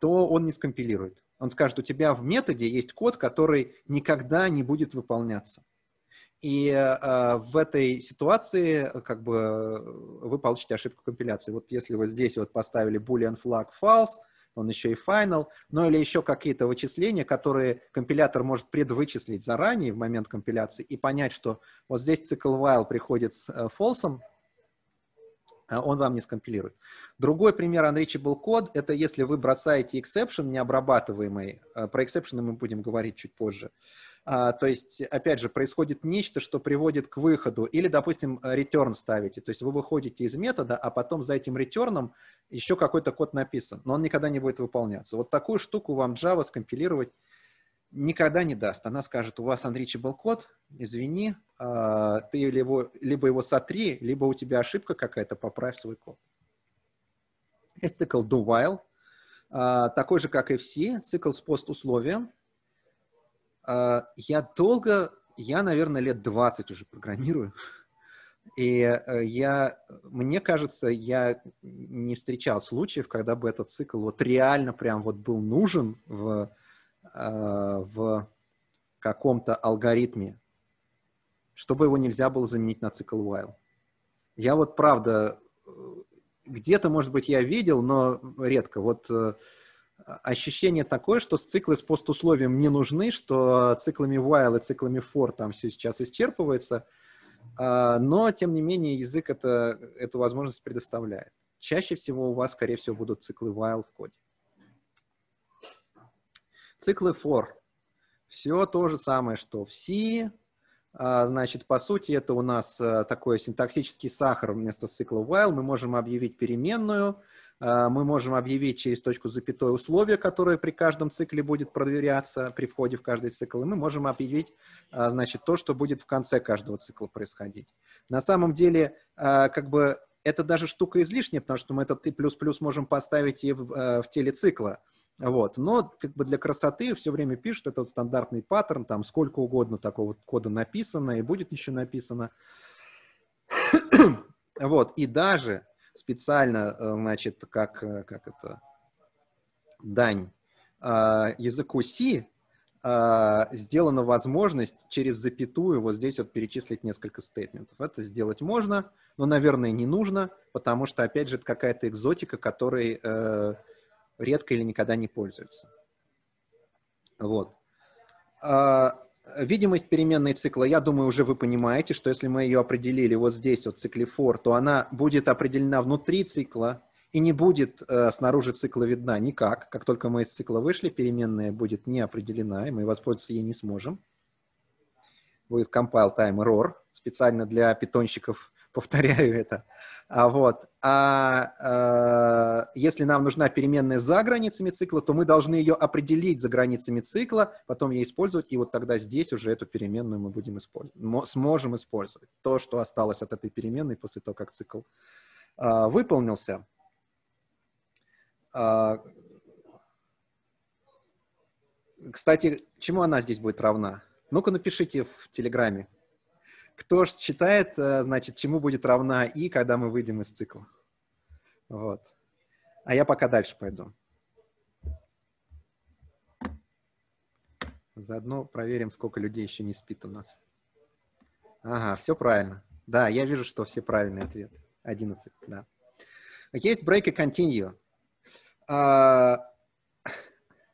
то он не скомпилирует. Он скажет, у тебя в методе есть код, который никогда не будет выполняться. И э, в этой ситуации как бы вы получите ошибку компиляции. Вот если вы здесь вот поставили boolean flag false, он еще и Final, ну или еще какие-то вычисления, которые компилятор может предвычислить заранее в момент компиляции и понять, что вот здесь цикл while приходит с э, false, э, он вам не скомпилирует. Другой пример unreachable код — это если вы бросаете exception необрабатываемый, э, про exception мы будем говорить чуть позже, а, то есть, опять же, происходит нечто, что приводит к выходу, или, допустим, э, return ставите, то есть вы выходите из метода, а потом за этим return еще какой-то код написан, но он никогда не будет выполняться. Вот такую штуку вам Java скомпилировать никогда не даст. Она скажет, у вас unreachable код, извини, а, ты его, либо его сотри, либо у тебя ошибка какая-то, поправь свой код. Есть цикл do while, а, такой же, как и все, цикл с постусловием, а, я долго, я, наверное, лет 20 уже программирую. И э, я, мне кажется, я не встречал случаев, когда бы этот цикл вот реально прям вот был нужен в, а, в каком-то алгоритме, чтобы его нельзя было заменить на цикл while. Я вот правда, э, где-то, может быть, я видел, но редко. Вот э, ощущение такое, что циклы с постусловием не нужны, что циклами while и циклами for там все сейчас исчерпывается, а, но, тем не менее, язык это, эту возможность предоставляет. Чаще всего у вас, скорее всего, будут циклы while в коде. Циклы for. Все то же самое, что в C. А, значит, по сути, это у нас э, такой синтаксический сахар вместо цикла while. Мы можем объявить переменную, Э, мы можем объявить через точку запятой условие, которое при каждом цикле будет проверяться при входе в каждый цикл, и мы можем объявить, э, значит, то, что будет в конце каждого цикла происходить. На самом деле, э, как бы, это даже штука излишняя, потому что мы этот и плюс-плюс можем поставить и в, в теле цикла. Вот. Но как бы для красоты все время пишут этот стандартный паттерн, там сколько угодно такого кода написано и будет еще написано. [clears throat] вот. И даже специально, э, значит, как, э, как это, дань а, языку C, а, сделана возможность через запятую вот здесь вот перечислить несколько стейтментов. Это сделать можно, но, наверное, не нужно, потому что, опять же, это какая-то экзотика, которой э, редко или никогда не пользуется. Вот. А, Видимость переменной цикла, я думаю, уже вы понимаете, что если мы ее определили вот здесь, вот цикле фор, то она будет определена внутри цикла и не будет э, снаружи цикла видна никак. Как только мы из цикла вышли, переменная будет не определена, и мы воспользоваться ей не сможем. Будет compile time error, специально для питонщиков повторяю это. А, вот. а э, если нам нужна переменная за границами цикла, то мы должны ее определить за границами цикла, потом ее использовать, и вот тогда здесь уже эту переменную мы будем использовать, сможем использовать. То, что осталось от этой переменной после того, как цикл э, выполнился. Э, кстати, чему она здесь будет равна? Ну-ка напишите в Телеграме кто ж читает, э, значит, чему будет равна и, когда мы выйдем из цикла. Вот. А я пока дальше пойду. Заодно проверим, сколько людей еще не спит у нас. Ага, все правильно. Да, я вижу, что все правильные ответы. 11, да. Есть break и continue. А,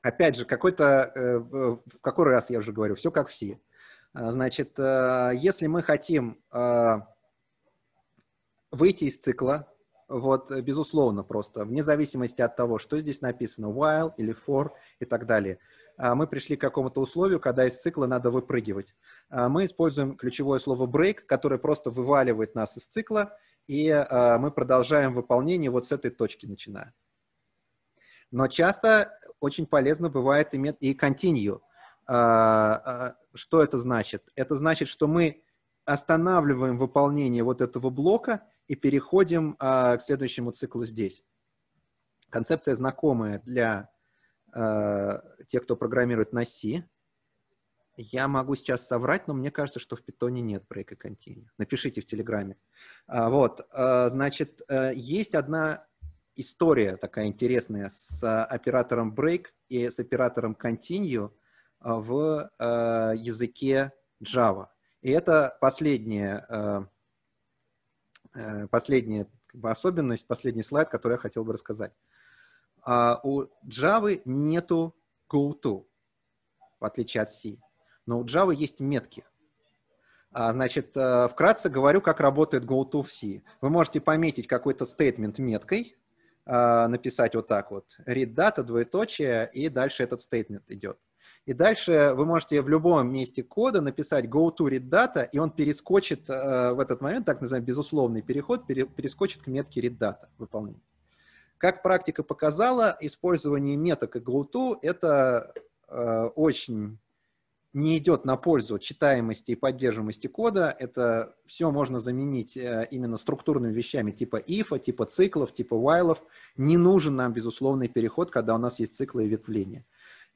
опять же, какой-то, э, в какой раз я уже говорю, все как все. А, значит, а, если мы хотим а, выйти из цикла, вот, безусловно, просто, вне зависимости от того, что здесь написано, while или for и так далее, мы пришли к какому-то условию, когда из цикла надо выпрыгивать. Мы используем ключевое слово break, которое просто вываливает нас из цикла, и мы продолжаем выполнение вот с этой точки начиная. Но часто очень полезно бывает и continue. А, а, что это значит? Это значит, что мы останавливаем выполнение вот этого блока и переходим а, к следующему циклу здесь. Концепция знакомая для тех, кто программирует на C. Я могу сейчас соврать, но мне кажется, что в питоне нет break и continue. Напишите в Телеграме. Вот, значит, э, есть одна история такая интересная с оператором break и с оператором continue. А, в а, языке Java. И это последняя, а, последняя как бы особенность, последний слайд, который я хотел бы рассказать. У Java нету go-to, в отличие от C. Но у Java есть метки. Значит, вкратце говорю, как работает go-to в C. Вы можете пометить какой-то стейтмент меткой, написать вот так вот, read data, двоеточие, и дальше этот стейтмент идет. И дальше вы можете в любом месте кода написать go to read data, и он перескочит э, в этот момент, так называемый безусловный переход, пере, перескочит к метке read data выполнения. Как практика показала, использование меток и GoTo — это э, очень не идет на пользу читаемости и поддерживаемости кода. Это все можно заменить э, именно структурными вещами типа if, типа циклов, типа while. Не нужен нам безусловный переход, когда у нас есть циклы и ветвления.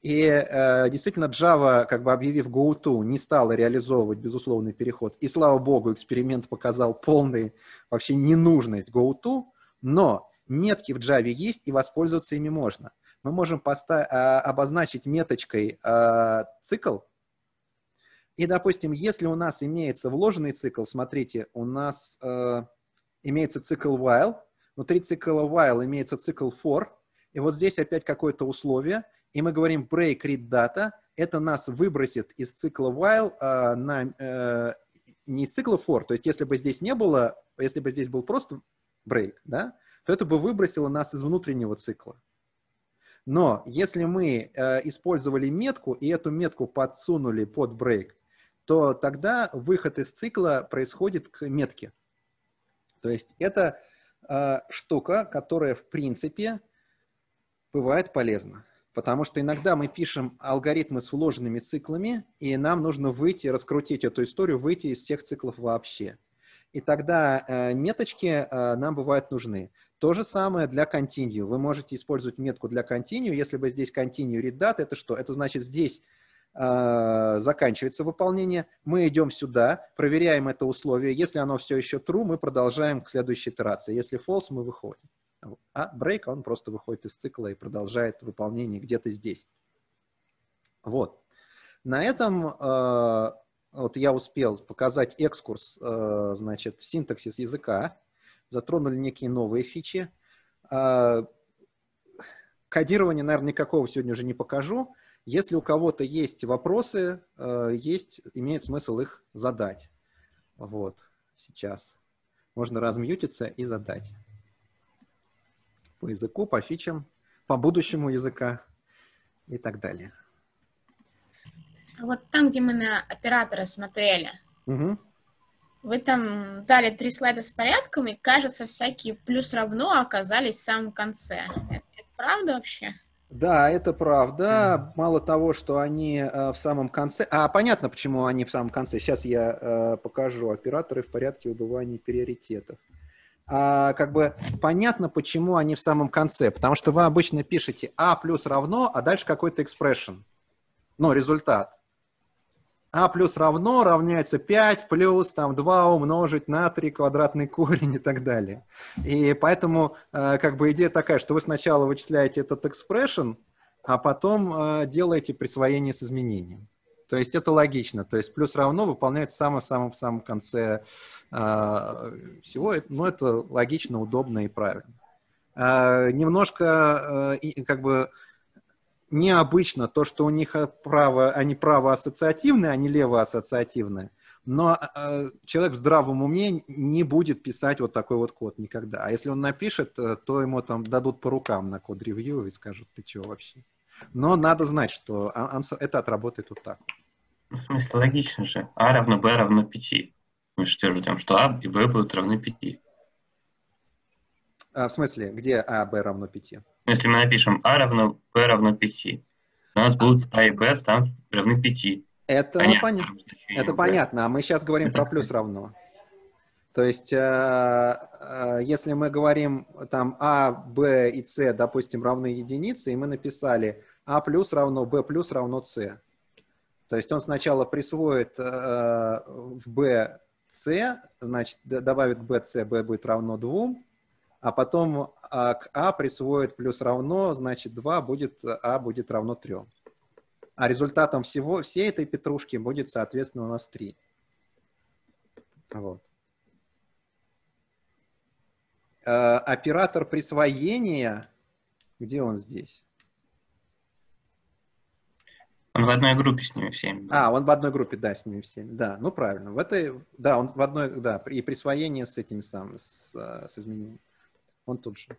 И э, действительно, Java, как бы объявив GoTo, не стала реализовывать безусловный переход. И, слава богу, эксперимент показал полный вообще ненужность GoTo, но метки в Java есть, и воспользоваться ими можно. Мы можем э, обозначить меточкой э, цикл, и, допустим, если у нас имеется вложенный цикл, смотрите, у нас э, имеется цикл while, внутри цикла while имеется цикл for, и вот здесь опять какое-то условие, и мы говорим break read data, это нас выбросит из цикла while э, на, э, не из цикла for, то есть если бы здесь не было, если бы здесь был просто break, да, то это бы выбросило нас из внутреннего цикла. Но если мы э, использовали метку и эту метку подсунули под break, то тогда выход из цикла происходит к метке. То есть это э, штука, которая в принципе бывает полезна. Потому что иногда мы пишем алгоритмы с вложенными циклами, и нам нужно выйти, раскрутить эту историю, выйти из всех циклов вообще. И тогда э, меточки э, нам бывают нужны. То же самое для continue. Вы можете использовать метку для continue. Если бы здесь continue read data, это что? Это значит здесь э, заканчивается выполнение. Мы идем сюда, проверяем это условие. Если оно все еще true, мы продолжаем к следующей итерации. Если false, мы выходим. А брейк, он просто выходит из цикла и продолжает выполнение где-то здесь. Вот. На этом э, вот я успел показать экскурс, э, значит, в синтаксис языка, затронули некие новые фичи. Э, кодирование, наверное, никакого сегодня уже не покажу. Если у кого-то есть вопросы, э, есть, имеет смысл их задать. Вот, сейчас. Можно размьютиться и задать по языку, по фичам, по будущему языка и так далее. А вот там, где мы на оператора смотрели, угу. вы там дали три слайда с порядком, и, кажется, всякие плюс равно оказались в самом конце. Это, это правда вообще? Да, это правда. Mm. Мало того, что они э, в самом конце... А, понятно, почему они в самом конце. Сейчас я э, покажу операторы в порядке убывания приоритетов а, как бы понятно, почему они в самом конце. Потому что вы обычно пишете А плюс равно, а дальше какой-то expression, ну, результат. А плюс равно равняется 5 плюс там 2 умножить на 3 квадратный корень и так далее. И поэтому а, как бы идея такая, что вы сначала вычисляете этот expression, а потом а, делаете присвоение с изменением. То есть это логично. То есть плюс равно выполняется в самом-самом-самом конце а, э, всего. Ну, но это логично, удобно и правильно. Э, немножко э, как бы необычно то, что у них право, они право ассоциативные, а не лево ассоциативные. Но э, человек в здравом уме не будет писать вот такой вот код никогда. А если он напишет, э, то ему там дадут по рукам на код-ревью и скажут, ты чего вообще? Но надо знать, что а, это отработает вот так. в смысле, логично же. А равно Б равно 5. Мы что ждем, что а и Б будут равны 5. А, в смысле, где а, Б равно 5? Если мы напишем а равно Б равно 5, у нас а. будут а и Б там равны 5. Это понятно. Поня... Это понятно. А мы сейчас говорим про плюс равно. То есть, э, э, если мы говорим там А, Б и С, допустим, равны единице, и мы написали а плюс равно Б плюс равно С. То есть он сначала присвоит э, в B C, значит, добавит к B, C, B будет равно 2, а потом а, к А присвоит плюс равно, значит, 2 будет, А будет равно 3. А результатом всего, всей этой петрушки будет, соответственно, у нас 3. Вот. Э, оператор присвоения, где он здесь? Он в одной группе с ними всеми. Да. А, он в одной группе, да, с ними всеми. Да, ну правильно. В этой, да, он в одной, да, и присвоение с этими самыми, с, э, с изменениями. Он тут же.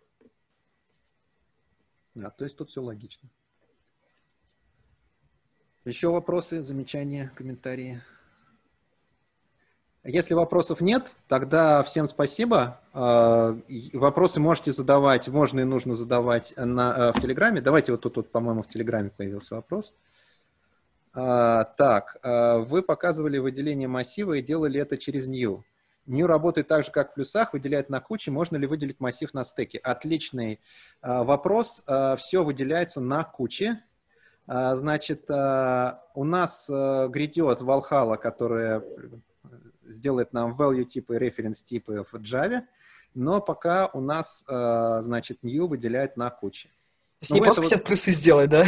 Да, то есть тут все логично. Еще вопросы, замечания, комментарии? Если вопросов нет, тогда всем спасибо. Э, вопросы можете задавать, можно и нужно задавать на, э, в Телеграме. Давайте вот тут, вот, по-моему, в Телеграме появился вопрос. А, так, а вы показывали выделение массива и делали это через new. New работает так же, как в плюсах, выделяет на куче. Можно ли выделить массив на стеке? Отличный а, вопрос. А, все выделяется на куче. А, значит, а, у нас а, грядет Valhalla, которая э, сделает нам value типы и reference типы в Java, но пока у нас, а, значит, new выделяет на куче. Ну, не просто вот... плюсы сделать, да?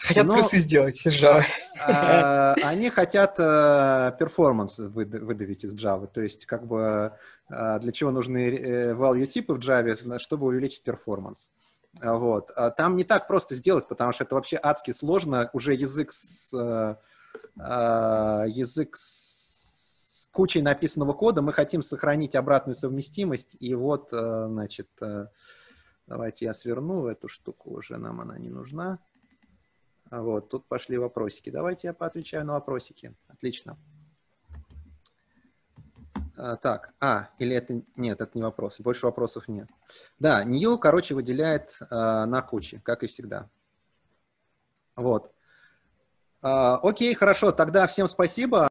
Хотят Но, плюсы сделать из Java. А, [laughs] они хотят э, перформанс выдавить из Java. То есть, как бы, а, для чего нужны value-типы э, в Java, чтобы увеличить перформанс. А, вот. там не так просто сделать, потому что это вообще адски сложно. Уже язык с, э, язык с кучей написанного кода. Мы хотим сохранить обратную совместимость. И вот, значит, давайте я сверну эту штуку. Уже нам она не нужна. Вот, тут пошли вопросики. Давайте я поотвечаю на вопросики. Отлично. А, так, а, или это, нет, это не вопрос, больше вопросов нет. Да, нее, короче, выделяет а, на куче, как и всегда. Вот. А, окей, хорошо, тогда всем спасибо.